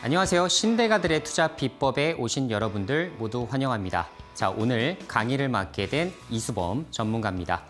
안녕하세요. 신대가들의 투자 비법에 오신 여러분들 모두 환영합니다. 자, 오늘 강의를 맡게 된 이수범 전문가입니다.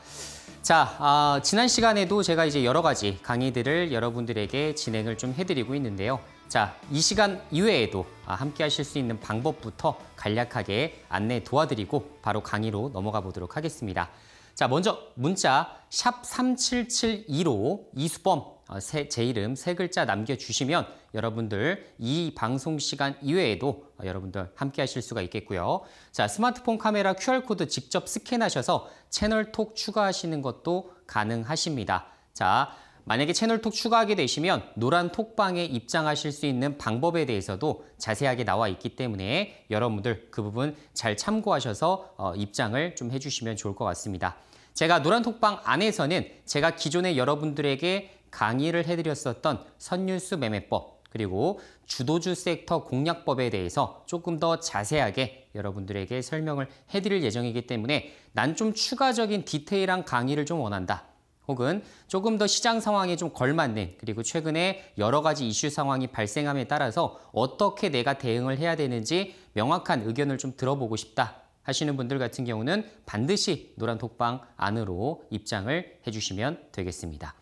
자, 아, 지난 시간에도 제가 이제 여러 가지 강의들을 여러분들에게 진행을 좀 해드리고 있는데요. 자, 이 시간 이외에도 아, 함께 하실 수 있는 방법부터 간략하게 안내 도와드리고 바로 강의로 넘어가 보도록 하겠습니다. 자, 먼저 문자 샵 3772로 이수범 세, 어, 제 이름 세 글자 남겨주시면 여러분들 이 방송 시간 이외에도 어, 여러분들 함께 하실 수가 있겠고요. 자, 스마트폰 카메라 QR코드 직접 스캔하셔서 채널톡 추가하시는 것도 가능하십니다. 자, 만약에 채널톡 추가하게 되시면 노란 톡방에 입장하실 수 있는 방법에 대해서도 자세하게 나와 있기 때문에 여러분들 그 부분 잘 참고하셔서 어, 입장을 좀 해주시면 좋을 것 같습니다. 제가 노란 톡방 안에서는 제가 기존에 여러분들에게 강의를 해드렸었던 선율수 매매법 그리고 주도주 섹터 공략법에 대해서 조금 더 자세하게 여러분들에게 설명을 해드릴 예정이기 때문에 난 좀 추가적인 디테일한 강의를 좀 원한다. 혹은 조금 더 시장 상황에 좀 걸맞는 그리고 최근에 여러 가지 이슈 상황이 발생함에 따라서 어떻게 내가 대응을 해야 되는지 명확한 의견을 좀 들어보고 싶다 하시는 분들 같은 경우는 반드시 노란 독방 안으로 입장을 해주시면 되겠습니다.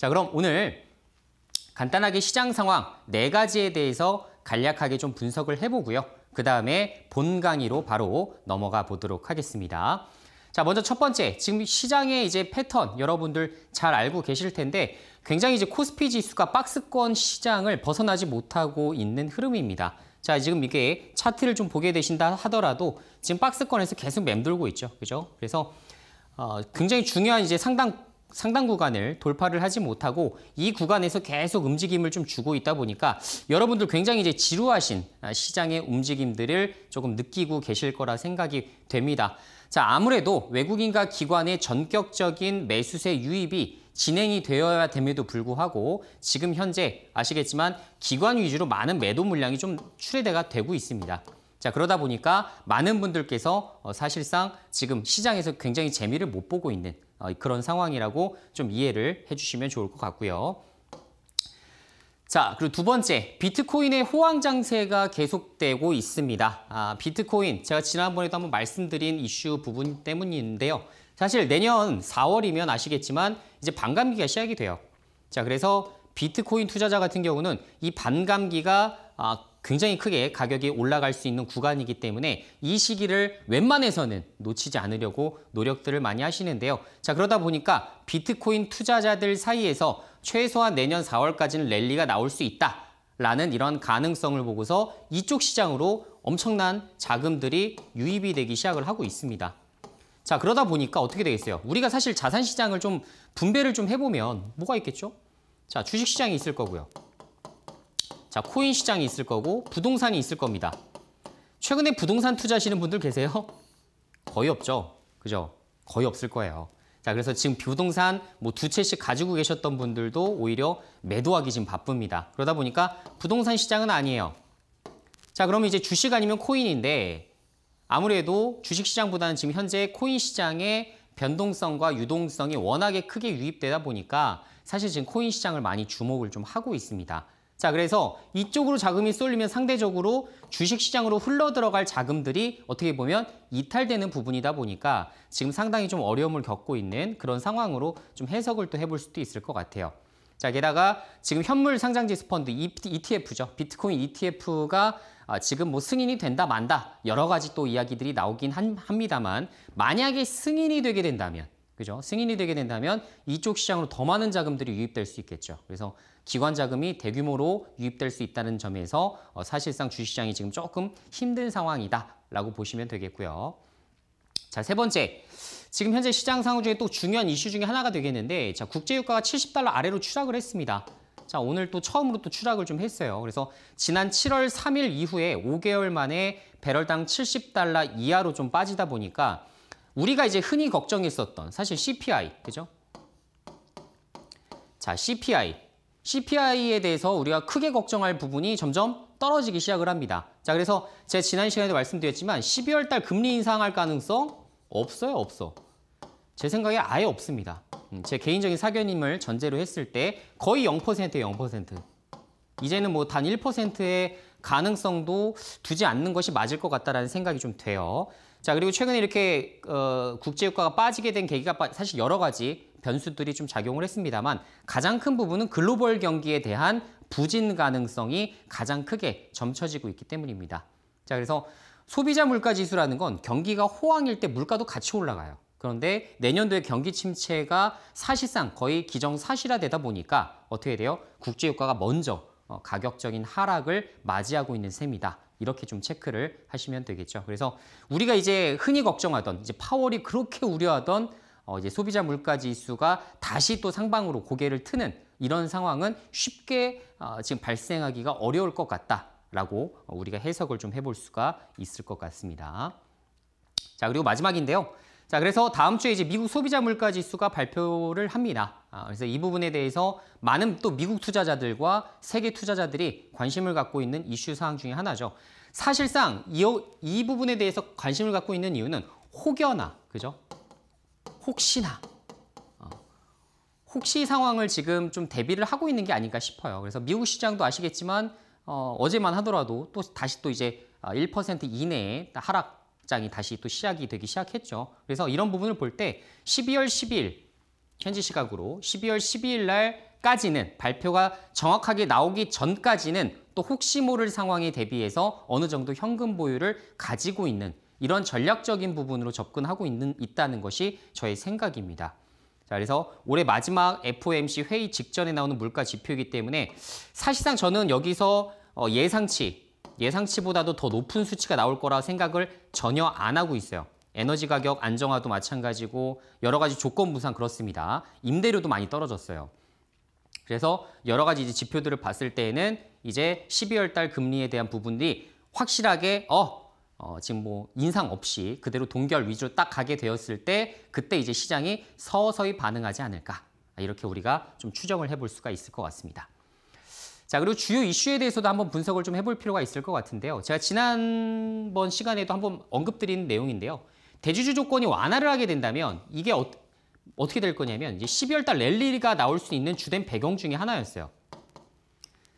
자, 그럼 오늘 간단하게 시장 상황 네 가지에 대해서 간략하게 좀 분석을 해보고요. 그 다음에 본 강의로 바로 넘어가 보도록 하겠습니다. 자, 먼저 첫 번째, 지금 시장의 이제 패턴 여러분들 잘 알고 계실 텐데 굉장히 이제 코스피 지수가 박스권 시장을 벗어나지 못하고 있는 흐름입니다. 자, 지금 이게 차트를 좀 보게 되신다 하더라도 지금 박스권에서 계속 맴돌고 있죠. 그죠? 그래서 어, 굉장히 중요한 이제 상당 상당 구간을 돌파를 하지 못하고 이 구간에서 계속 움직임을 좀 주고 있다 보니까 여러분들 굉장히 이제 지루하신 아, 시장의 움직임들을 조금 느끼고 계실 거라 생각이 됩니다. 자, 아무래도 외국인과 기관의 전격적인 매수세 유입이 진행이 되어야 됨에도 불구하고 지금 현재 아시겠지만 기관 위주로 많은 매도 물량이 좀 출회대가 되고 있습니다. 자 그러다 보니까 많은 분들께서 어, 사실상 지금 시장에서 굉장히 재미를 못 보고 있는 어, 그런 상황이라고 좀 이해를 해주시면 좋을 것 같고요. 자, 그리고 두 번째, 비트코인의 호황 장세가 계속되고 있습니다. 아, 비트코인, 제가 지난번에도 한번 말씀드린 이슈 부분 때문인데요. 사실 내년 4월이면 아시겠지만 이제 반감기가 시작이 돼요. 자, 그래서 비트코인 투자자 같은 경우는 이 반감기가 아, 굉장히 크게 가격이 올라갈 수 있는 구간이기 때문에 이 시기를 웬만해서는 놓치지 않으려고 노력들을 많이 하시는데요. 자, 그러다 보니까 비트코인 투자자들 사이에서 최소한 내년 4월까지는 랠리가 나올 수 있다. 라는 이런 가능성을 보고서 이쪽 시장으로 엄청난 자금들이 유입이 되기 시작을 하고 있습니다. 자, 그러다 보니까 어떻게 되겠어요? 우리가 사실 자산 시장을 좀 분배를 좀 해보면 뭐가 있겠죠? 자, 주식 시장이 있을 거고요. 자, 코인 시장이 있을 거고 부동산이 있을 겁니다. 최근에 부동산 투자하시는 분들 계세요? 거의 없죠. 그죠? 거의 없을 거예요. 자, 그래서 지금 부동산 뭐 두 채씩 가지고 계셨던 분들도 오히려 매도하기 지금 바쁩니다. 그러다 보니까 부동산 시장은 아니에요. 자, 그러면 이제 주식 아니면 코인인데 아무래도 주식 시장보다는 지금 현재 코인 시장의 변동성과 유동성이 워낙에 크게 유입되다 보니까 사실 지금 코인 시장을 많이 주목을 좀 하고 있습니다. 자, 그래서 이쪽으로 자금이 쏠리면 상대적으로 주식시장으로 흘러들어갈 자금들이 어떻게 보면 이탈되는 부분이다 보니까 지금 상당히 좀 어려움을 겪고 있는 그런 상황으로 좀 해석을 또 해볼 수도 있을 것 같아요. 자, 게다가 지금 현물 상장지수 펀드 ETF죠. 비트코인 ETF가 아, 지금 뭐 승인이 된다 만다 여러 가지 또 이야기들이 나오긴 합니다만 만약에 승인이 되게 된다면 그죠? 승인이 되게 된다면 이쪽 시장으로 더 많은 자금들이 유입될 수 있겠죠. 그래서 기관 자금이 대규모로 유입될 수 있다는 점에서 어, 사실상 주시장이 지금 조금 힘든 상황이다라고 보시면 되겠고요. 자, 세 번째. 지금 현재 시장 상황 중에 또 중요한 이슈 중에 하나가 되겠는데 자, 국제 유가가 70달러 아래로 추락을 했습니다. 자, 오늘 또 처음으로 또 추락을 좀 했어요. 그래서 지난 7월 3일 이후에 5개월 만에 배럴당 70달러 이하로 좀 빠지다 보니까 우리가 이제 흔히 걱정했었던 사실 CPI, 그죠? 자, CPI. CPI에 대해서 우리가 크게 걱정할 부분이 점점 떨어지기 시작을 합니다. 자, 그래서 제가 지난 시간에도 말씀드렸지만 12월 달 금리 인상할 가능성 없어요, 없어. 제 생각에 아예 없습니다. 음, 제 개인적인 사견임을 전제로 했을 때 거의 0%에 0%. 이제는 뭐 단 1%의 가능성도 두지 않는 것이 맞을 것 같다라는 생각이 좀 돼요. 자 그리고 최근에 이렇게 어, 국제유가가 빠지게 된 계기가 빠, 사실 여러 가지 변수들이 좀 작용을 했습니다만 가장 큰 부분은 글로벌 경기에 대한 부진 가능성이 가장 크게 점쳐지고 있기 때문입니다. 자 그래서 소비자 물가 지수라는 건 경기가 호황일 때 물가도 같이 올라가요. 그런데 내년도에 경기 침체가 사실상 거의 기정사실화되다 보니까 어떻게 돼요? 국제유가가 먼저 어, 가격적인 하락을 맞이하고 있는 셈이다. 이렇게 좀 체크를 하시면 되겠죠. 그래서 우리가 이제 흔히 걱정하던 이제 파월이 그렇게 우려하던 어 이제 소비자 물가 지수가 다시 또 상방으로 고개를 트는 이런 상황은 쉽게 어 지금 발생하기가 어려울 것 같다라고 어, 우리가 해석을 좀 해볼 수가 있을 것 같습니다. 자, 그리고 마지막인데요. 자, 그래서 다음 주에 이제 미국 소비자 물가 지수가 발표를 합니다. 아, 그래서 이 부분에 대해서 많은 또 미국 투자자들과 세계 투자자들이 관심을 갖고 있는 이슈 사항 중에 하나죠. 사실상 이, 이 부분에 대해서 관심을 갖고 있는 이유는 혹여나, 그죠? 혹시나 어, 혹시 상황을 지금 좀 대비를 하고 있는 게 아닌가 싶어요. 그래서 미국 시장도 아시겠지만 어, 어제만 하더라도 또 다시 또 이제 1% 아, 이내에 하락 시장이 다시 또 시작이 되기 시작했죠. 그래서 이런 부분을 볼 때 12월 12일 현지 시각으로 12월 12일 날까지는 발표가 정확하게 나오기 전까지는 또 혹시 모를 상황에 대비해서 어느 정도 현금 보유를 가지고 있는 이런 전략적인 부분으로 접근하고 있는, 있다는 것이 저의 생각입니다. 자, 그래서 올해 마지막 FOMC 회의 직전에 나오는 물가 지표이기 때문에 사실상 저는 여기서 어, 예상치 예상치보다도 더 높은 수치가 나올 거라 생각을 전혀 안 하고 있어요. 에너지 가격 안정화도 마찬가지고 여러 가지 조건부상 그렇습니다. 임대료도 많이 떨어졌어요. 그래서 여러 가지 이제 지표들을 봤을 때에는 이제 12월 달 금리에 대한 부분들이 확실하게 어, 어 지금 뭐 인상 없이 그대로 동결 위주로 딱 가게 되었을 때 그때 이제 시장이 서서히 반응하지 않을까 이렇게 우리가 좀 추정을 해볼 수가 있을 것 같습니다. 자, 그리고 주요 이슈에 대해서도 한번 분석을 좀 해볼 필요가 있을 것 같은데요. 제가 지난번 시간에도 한번 언급드린 내용인데요. 대주주 조건이 완화를 하게 된다면 이게 어, 떻게될 거냐면 이제 12월 달 랠리가 나올 수 있는 주된 배경 중에 하나였어요.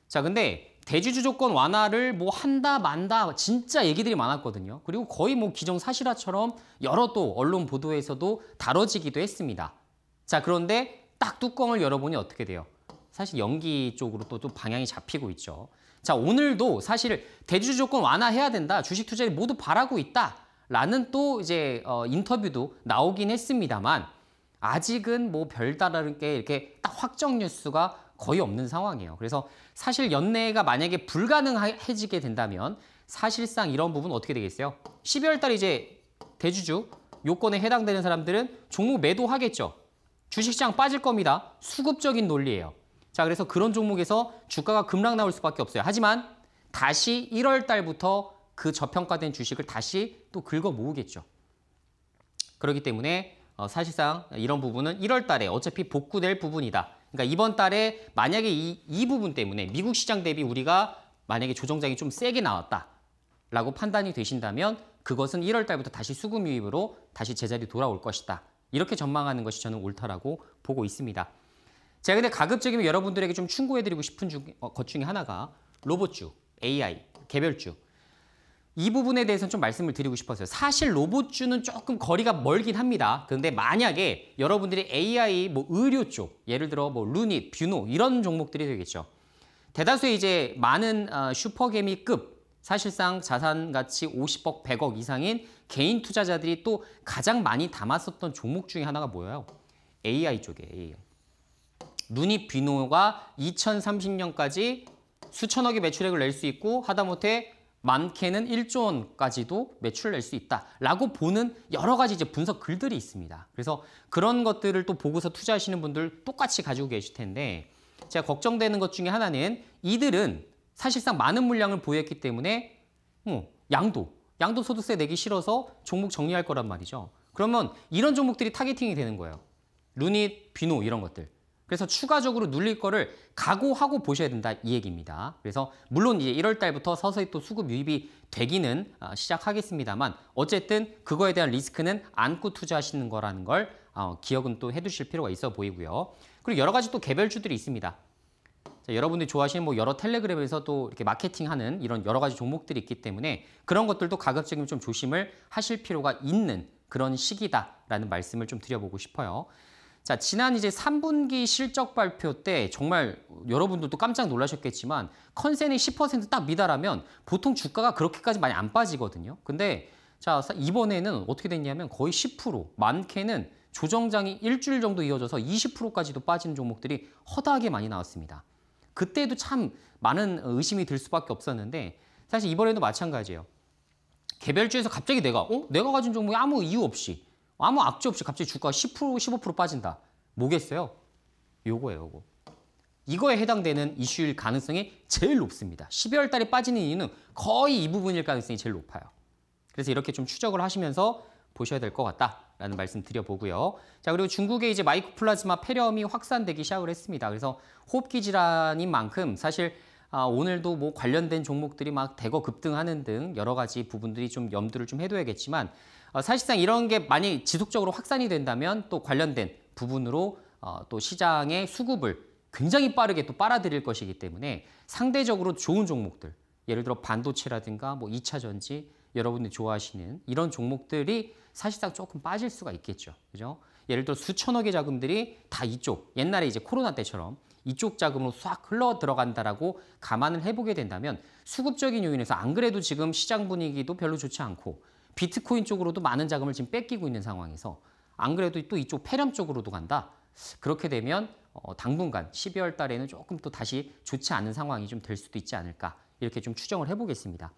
자, 근데 대주주 조건 완화를 뭐 한다 만다 진짜 얘기들이 많았거든요. 그리고 거의 뭐 기정사실화처럼 여러 또 언론 보도에서도 다뤄지기도 했습니다. 자, 그런데 딱 뚜껑을 열어보니 어떻게 돼요? 사실 연기 쪽으로 또, 또 방향이 잡히고 있죠. 자 오늘도 사실 대주 주 조건 완화해야 된다. 주식 투자를 모두 바라고 있다. 라는 또 이제 어, 인터뷰도 나오긴 했습니다만 아직은 뭐 별다른 게 이렇게 딱 확정 뉴스가 거의 없는 상황이에요. 그래서 사실 연내가 만약에 불가능해지게 된다면 사실상 이런 부분 어떻게 되겠어요? 12월 달 이제 대주주 요건에 해당되는 사람들은 종목 매도하겠죠. 주식시장 빠질 겁니다. 수급적인 논리예요. 자, 그래서 그런 종목에서 주가가 급락 나올 수밖에 없어요. 하지만 다시 1월 달부터 그 저평가된 주식을 다시 또 긁어 모으겠죠. 그렇기 때문에 어, 사실상 이런 부분은 1월 달에 어차피 복구될 부분이다. 그러니까 이번 달에 만약에 이, 이 부분 때문에 미국 시장 대비 우리가 만약에 조정장이 좀 세게 나왔다라고 판단이 되신다면 그것은 1월 달부터 다시 수급 유입으로 다시 제자리 돌아올 것이다. 이렇게 전망하는 것이 저는 옳다라고 보고 있습니다. 제가 근데 가급적이면 여러분들에게 좀 충고해드리고 싶은 중, 어, 것 중에 하나가 로봇주, AI, 개별주. 이 부분에 대해서는 좀 말씀을 드리고 싶었어요. 사실 로봇주는 조금 거리가 멀긴 합니다. 그런데 만약에 여러분들이 AI, 뭐 의료 쪽, 예를 들어 뭐 루닛, 뷰노 이런 종목들이 되겠죠. 대다수의 이제 많은 어, 슈퍼개미급 사실상 자산 가치 50억, 100억 이상인 개인 투자자들이 또 가장 많이 담았었던 종목 중에 하나가 뭐예요? AI 쪽에 AI. 눈이 비노가 2030년까지 수천억의 매출액을 낼 수 있고 하다못해 많게는 1조 원까지도 매출을 낼 수 있다라고 보는 여러 가지 이제 분석 글들이 있습니다. 그래서 그런 것들을 또 보고서 투자하시는 분들 똑같이 가지고 계실 텐데 제가 걱정되는 것 중에 하나는 이들은 사실상 많은 물량을 보였기 때문에 뭐 양도, 양도 소득세 내기 싫어서 종목 정리할 거란 말이죠. 그러면 이런 종목들이 타겟팅이 되는 거예요. 루닛, 비노 이런 것들. 그래서 추가적으로 눌릴 거를 각오하고 보셔야 된다 이 얘기입니다. 그래서 물론 이제 1월 달부터 서서히 또 수급 유입이 되기는 아, 시작하겠습니다만 어쨌든 그거에 대한 리스크는 안고 투자하시는 거라는 걸 어, 기억은 또 해두실 필요가 있어 보이고요. 그리고 여러 가지 또 개별주들이 있습니다. 자, 여러분들이 좋아하시는 뭐 여러 텔레그램에서 또 이렇게 마케팅하는 이런 여러 가지 종목들이 있기 때문에 그런 것들도 가급적이면 좀 조심을 하실 필요가 있는 그런 시기다라는 말씀을 좀 드려보고 싶어요. 자, 지난 이제 3분기 실적 발표 때 정말 여러분들도 깜짝 놀라셨겠지만 컨센이 10%딱 미달하면 보통 주가가 그렇게까지 많이 안 빠지거든요. 근데 자, 이번에는 어떻게 됐냐면 거의 10%, 많게는 조정장이 일주일 정도 이어져서 20%까지도 빠진 종목들이 허다하게 많이 나왔습니다. 그때도 참 많은 의심이 들 수밖에 없었는데 사실 이번에도 마찬가지예요. 개별주에서 갑자기 내가 어? 내가 가진 종목이 아무 이유 없이 아무 악재 없이 갑자기 주가 10% 15% 빠진다. 뭐겠어요? 요거예요, 요거. 이거에 해당되는 이슈일 가능성이 제일 높습니다. 12월 달에 빠지는 이유는 거의 이 부분일 가능성이 제일 높아요. 그래서 이렇게 좀 추적을 하시면서 보셔야 될 것 같다라는 말씀 드려보고요. 자 그리고 중국에 이제 마이코플라즈마 폐렴이 확산되기 시작을 했습니다. 그래서 호흡기 질환인 만큼 사실 아, 오늘도 뭐 관련된 종목들이 막 대거 급등하는 등 여러 가지 부분들이 좀 염두를 좀 해둬야겠지만 어, 사실상 이런 게 많이 지속적으로 확산이 된다면 또 관련된 부분으로 어, 또 시장의 수급을 굉장히 빠르게 또 빨아들일 것이기 때문에 상대적으로 좋은 종목들 예를 들어 반도체라든가 뭐 2차 전지 여러분들이 좋아하시는 이런 종목들이 사실상 조금 빠질 수가 있겠죠. 그죠? 예를 들어 수천억의 자금들이 다 이쪽 옛날에 이제 코로나 때처럼 이쪽 자금으로 싹 흘러 들어간다라고 감안을 해보게 된다면 수급적인 요인에서 안 그래도 지금 시장 분위기도 별로 좋지 않고 비트코인 쪽으로도 많은 자금을 지금 뺏기고 있는 상황에서 안 그래도 또 이쪽 폐렴 쪽으로도 간다. 그렇게 되면 어, 당분간 12월 달에는 조금 또 다시 좋지 않은 상황이 좀 될 수도 있지 않을까 이렇게 좀 추정을 해보겠습니다.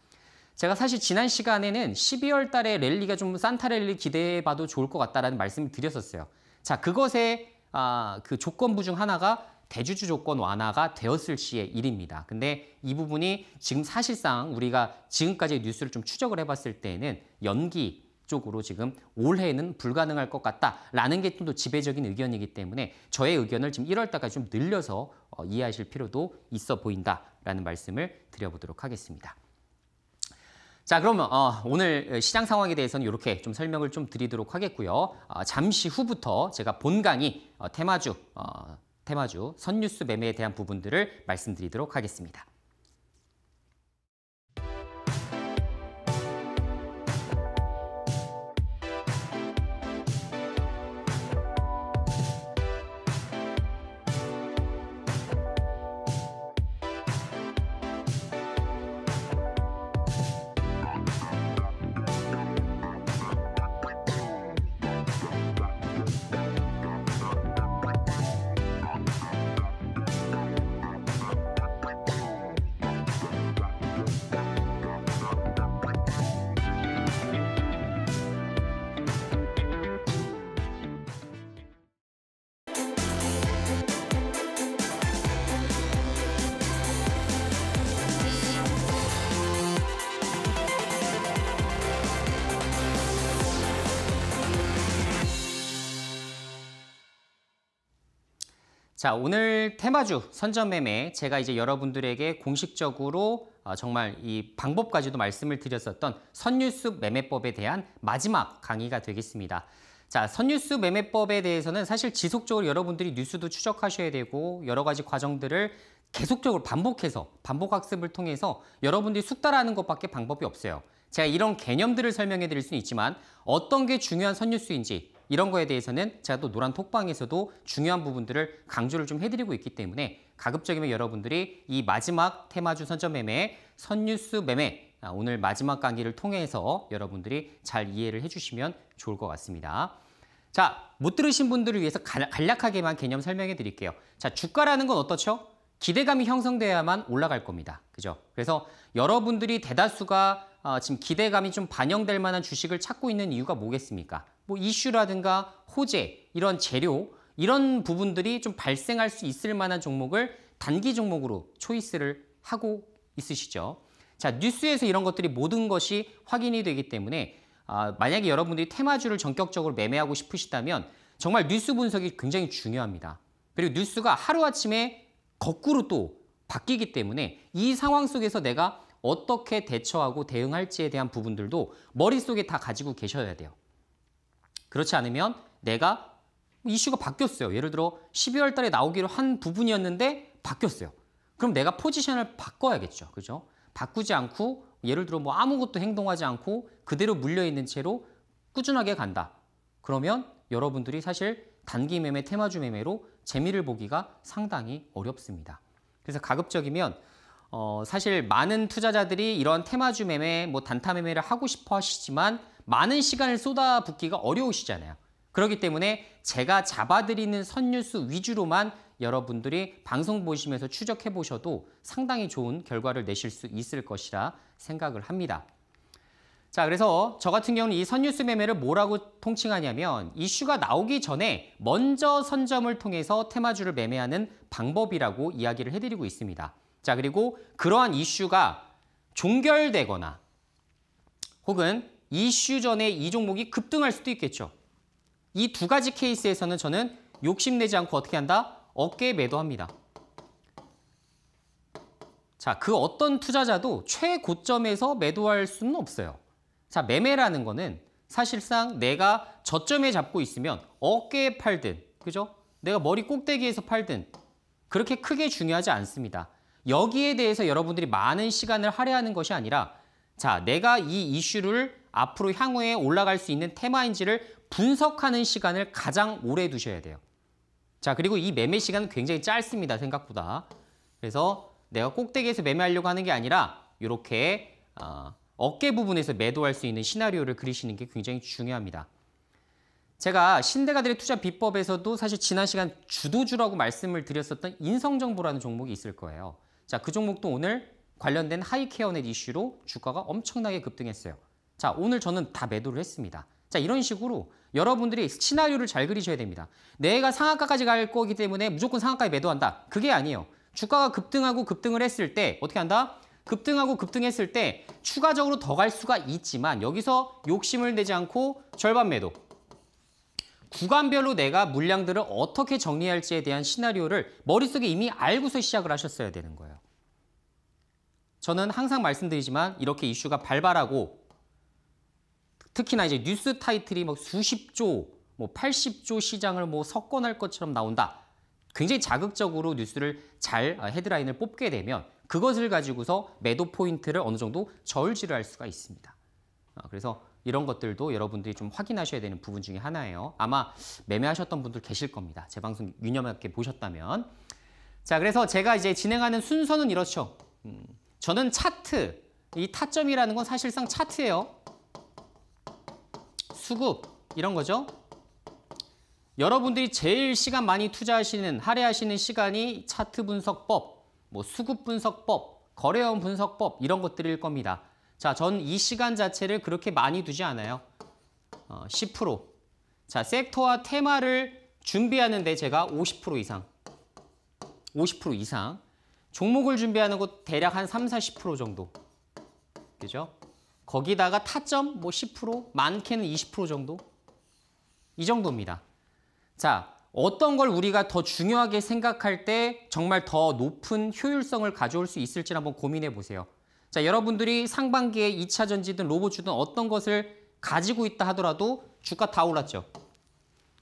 제가 사실 지난 시간에는 12월 달에 랠리가 좀 산타 랠리 기대해봐도 좋을 것 같다라는 말씀을 드렸었어요. 자 그것의 아, 그 조건부 중 하나가 대주주 조건 완화가 되었을 시의 일입니다. 근데 이 부분이 지금 사실상 우리가 지금까지 뉴스를 좀 추적을 해봤을 때에는 연기 쪽으로 지금 올해는 불가능할 것 같다라는 게 좀 더 지배적인 의견이기 때문에 저의 의견을 지금 1월달까지 좀 늘려서 어, 이해하실 필요도 있어 보인다라는 말씀을 드려보도록 하겠습니다. 자, 그러면 어, 오늘 시장 상황에 대해서는 이렇게 좀 설명을 좀 드리도록 하겠고요. 어, 잠시 후부터 제가 본 강의 어, 테마주 어, 테마주 선뉴스 매매에 대한 부분들을 말씀드리도록 하겠습니다. 자, 오늘 테마주 선전 매매 제가 이제 여러분들에게 공식적으로 어, 정말 이 방법까지도 말씀을 드렸었던 선율수 매매법에 대한 마지막 강의가 되겠습니다. 자, 선유수 매매법에 대해서는 사실 지속적으로 여러분들이 뉴스도 추적하셔야 되고 여러 가지 과정들을 계속적으로 반복해서 반복 학습을 통해서 여러분들이 숙달하는 것밖에 방법이 없어요. 제가 이런 개념들을 설명해 드릴 수는 있지만 어떤 게 중요한 선유수인지 이런 거에 대해서는 제가 또 노란 톡방에서도 중요한 부분들을 강조를 좀 해드리고 있기 때문에 가급적이면 여러분들이 이 마지막 테마주 선점 매매, 선뉴스 매매 아, 오늘 마지막 강의를 통해서 여러분들이 잘 이해를 해주시면 좋을 것 같습니다. 자, 못 들으신 분들을 위해서 간략하게만 개념 설명해 드릴게요. 자, 주가라는 건 어떻죠? 기대감이 형성돼야만 올라갈 겁니다. 그죠? 그래서 여러분들이 대다수가 어, 지금 기대감이 좀 반영될 만한 주식을 찾고 있는 이유가 뭐겠습니까? 뭐 이슈라든가 호재, 이런 재료, 이런 부분들이 좀 발생할 수 있을 만한 종목을 단기 종목으로 초이스를 하고 있으시죠. 자, 뉴스에서 이런 것들이 모든 것이 확인이 되기 때문에 아, 만약에 여러분들이 테마주를 전격적으로 매매하고 싶으시다면 정말 뉴스 분석이 굉장히 중요합니다. 그리고 뉴스가 하루아침에 거꾸로 또 바뀌기 때문에 이 상황 속에서 내가 어떻게 대처하고 대응할지에 대한 부분들도 머릿속에 다 가지고 계셔야 돼요. 그렇지 않으면 내가 이슈가 바뀌었어요. 예를 들어 12월 달에 나오기로 한 부분이었는데 바뀌었어요. 그럼 내가 포지션을 바꿔야겠죠. 그죠? 바꾸지 않고 예를 들어 뭐 아무것도 행동하지 않고 그대로 물려있는 채로 꾸준하게 간다. 그러면 여러분들이 사실 단기 매매, 테마주 매매로 재미를 보기가 상당히 어렵습니다. 그래서 가급적이면 어, 사실 많은 투자자들이 이런 테마주 매매, 뭐 단타 매매를 하고 싶어 하시지만 많은 시간을 쏟아붓기가 어려우시잖아요. 그렇기 때문에 제가 잡아드리는 선뉴스 위주로만 여러분들이 방송 보시면서 추적해 보셔도 상당히 좋은 결과를 내실 수 있을 것이라 생각을 합니다. 자, 그래서 저 같은 경우는 이 선뉴스 매매를 뭐라고 통칭하냐면 이슈가 나오기 전에 먼저 선점을 통해서 테마주를 매매하는 방법이라고 이야기를 해드리고 있습니다. 자, 그리고 그러한 이슈가 종결되거나 혹은 이슈 전에 이 종목이 급등할 수도 있겠죠. 이 두 가지 케이스에서는 저는 욕심내지 않고 어떻게 한다? 어깨 매도합니다. 자, 그 어떤 투자자도 최고점에서 매도할 수는 없어요. 자, 매매라는 거는 사실상 내가 저점에 잡고 있으면 어깨에 팔든, 그죠? 내가 머리 꼭대기에서 팔든 그렇게 크게 중요하지 않습니다. 여기에 대해서 여러분들이 많은 시간을 할애하는 것이 아니라 자, 내가 이 이슈를 앞으로 향후에 올라갈 수 있는 테마인지를 분석하는 시간을 가장 오래 두셔야 돼요. 자, 그리고 이 매매 시간은 굉장히 짧습니다. 생각보다. 그래서 내가 꼭대기에서 매매하려고 하는 게 아니라 이렇게 어, 어깨 부분에서 매도할 수 있는 시나리오를 그리시는 게 굉장히 중요합니다. 제가 신대가들의 투자 비법에서도 사실 지난 시간 주도주라고 말씀을 드렸었던 인성정보라는 종목이 있을 거예요. 자, 그 종목도 오늘 관련된 하이케어넷 이슈로 주가가 엄청나게 급등했어요. 자, 오늘 저는 다 매도를 했습니다. 자, 이런 식으로 여러분들이 시나리오를 잘 그리셔야 됩니다. 내가 상한가까지 갈 거기 때문에 무조건 상한가에 매도한다. 그게 아니에요. 주가가 급등하고 급등을 했을 때 어떻게 한다? 급등하고 급등했을 때 추가적으로 더 갈 수가 있지만 여기서 욕심을 내지 않고 절반 매도. 구간별로 내가 물량들을 어떻게 정리할지에 대한 시나리오를 머릿속에 이미 알고서 시작을 하셨어야 되는 거예요. 저는 항상 말씀드리지만 이렇게 이슈가 발발하고 특히나 이제 뉴스 타이틀이 막 수십조, 뭐 80조 뭐 시장을 뭐 석권할 것처럼 나온다. 굉장히 자극적으로 뉴스를 잘 아, 헤드라인을 뽑게 되면 그것을 가지고서 매도 포인트를 어느 정도 저울질을 할 수가 있습니다. 아, 그래서 이런 것들도 여러분들이 좀 확인하셔야 되는 부분 중에 하나예요. 아마 매매하셨던 분들 계실 겁니다. 제 방송 유념하게 보셨다면. 자, 그래서 제가 이제 진행하는 순서는 이렇죠. 음, 저는 차트, 이 타점이라는 건 사실상 차트예요. 수급 이런 거죠. 여러분들이 제일 시간 많이 투자하시는 할애하시는 시간이 차트 분석법, 뭐 수급 분석법, 거래원 분석법 이런 것들일 겁니다. 자, 전 이 시간 자체를 그렇게 많이 두지 않아요. 어, 10%. 자, 섹터와 테마를 준비하는데 제가 50% 이상, 50% 이상. 종목을 준비하는 곳 대략 한 3, 40% 정도. 그죠? 거기다가 타점 뭐 10%, 많게는 20% 정도? 이 정도입니다. 자, 어떤 걸 우리가 더 중요하게 생각할 때 정말 더 높은 효율성을 가져올 수 있을지 한번 고민해 보세요. 자, 여러분들이 상반기에 2차 전지든 로봇주든 어떤 것을 가지고 있다 하더라도 주가 다 올랐죠.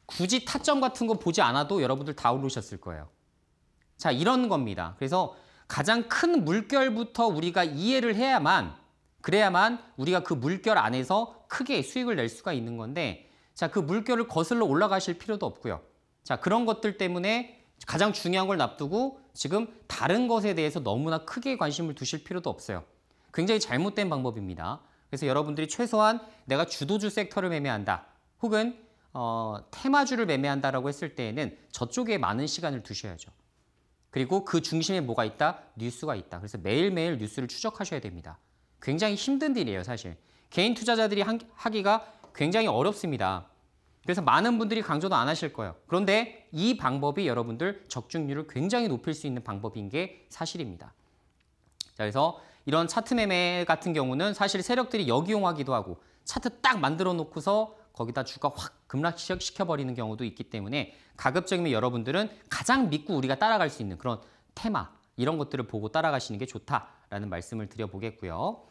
굳이 타점 같은 거 보지 않아도 여러분들 다 오르셨을 거예요. 자, 이런 겁니다. 그래서 가장 큰 물결부터 우리가 이해를 해야만 그래야만 우리가 그 물결 안에서 크게 수익을 낼 수가 있는 건데 자, 그 물결을 거슬러 올라가실 필요도 없고요. 자, 그런 것들 때문에 가장 중요한 걸 놔두고 지금 다른 것에 대해서 너무나 크게 관심을 두실 필요도 없어요. 굉장히 잘못된 방법입니다. 그래서 여러분들이 최소한 내가 주도주 섹터를 매매한다 혹은 어, 테마주를 매매한다라고 했을 때에는 저쪽에 많은 시간을 두셔야죠. 그리고 그 중심에 뭐가 있다? 뉴스가 있다. 그래서 매일매일 뉴스를 추적하셔야 됩니다. 굉장히 힘든 일이에요, 사실. 개인 투자자들이 하기가 굉장히 어렵습니다. 그래서 많은 분들이 강조도 안 하실 거예요. 그런데 이 방법이 여러분들 적중률을 굉장히 높일 수 있는 방법인 게 사실입니다. 자, 그래서 이런 차트 매매 같은 경우는 사실 세력들이 역이용하기도 하고 차트 딱 만들어 놓고서 거기다 주가 확 급락시켜버리는 경우도 있기 때문에 가급적이면 여러분들은 가장 믿고 우리가 따라갈 수 있는 그런 테마 이런 것들을 보고 따라가시는 게 좋다라는 말씀을 드려보겠고요.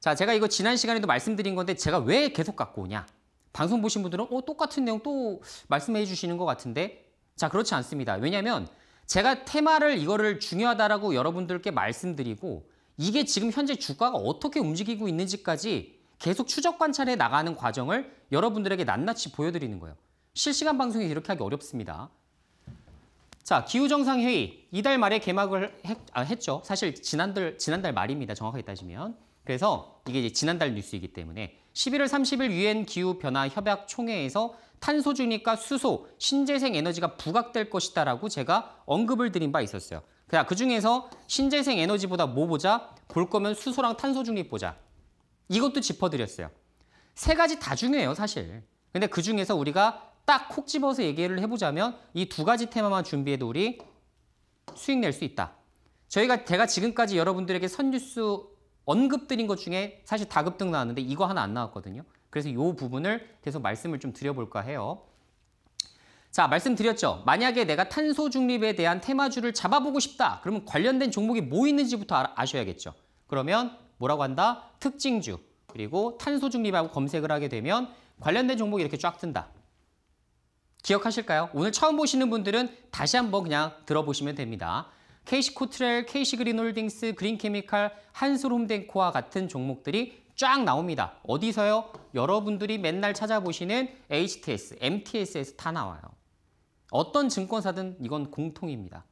자, 제가 이거 지난 시간에도 말씀드린 건데 제가 왜 계속 갖고 오냐? 방송 보신 분들은 어, 똑같은 내용 또 말씀해 주시는 것 같은데 자, 그렇지 않습니다. 왜냐하면 제가 테마를 이거를 중요하다라고 여러분들께 말씀드리고 이게 지금 현재 주가가 어떻게 움직이고 있는지까지 계속 추적 관찰해 나가는 과정을 여러분들에게 낱낱이 보여드리는 거예요. 실시간 방송이 이렇게 하기 어렵습니다. 자, 기후정상회의 이달 말에 개막을 했, 아, 했죠. 사실 지난달, 지난달 말입니다. 정확하게 따지면. 그래서 이게 이제 지난달 뉴스이기 때문에 11월 30일 유엔 기후 변화 협약 총회에서 탄소 주니까 수소, 신재생 에너지가 부각될 것이다라고 제가 언급을 드린 바 있었어요. 그냥 그러니까 그 중에서 신재생 에너지보다 뭐 보자? 볼 거면 수소랑 탄소 중립 보자. 이것도 짚어드렸어요. 세 가지 다 중요해요, 사실. 근데 그 중에서 우리가 딱 콕 집어서 얘기를 해보자면 이 두 가지 테마만 준비해도 우리 수익 낼 수 있다. 저희가 제가 지금까지 여러분들에게 선뉴스 언급드린 것 중에 사실 다급등 나왔는데 이거 하나 안 나왔거든요. 그래서 이 부분을 계속 말씀을 좀 드려볼까 해요. 자, 말씀드렸죠. 만약에 내가 탄소 중립에 대한 테마주를 잡아보고 싶다. 그러면 관련된 종목이 뭐 있는지부터 아셔야겠죠. 그러면 뭐라고 한다? 특징주. 그리고 탄소 중립하고 검색을 하게 되면 관련된 종목이 이렇게 쫙 뜬다. 기억하실까요? 오늘 처음 보시는 분들은 다시 한번 그냥 들어보시면 됩니다. 케이시 코트렐, 케이시 그린 홀딩스, 그린 케미칼, 한솔 홈덴코와 같은 종목들이 쫙 나옵니다. 어디서요? 여러분들이 맨날 찾아보시는 HTS, MTS에서 다 나와요. 어떤 증권사든 이건 공통입니다.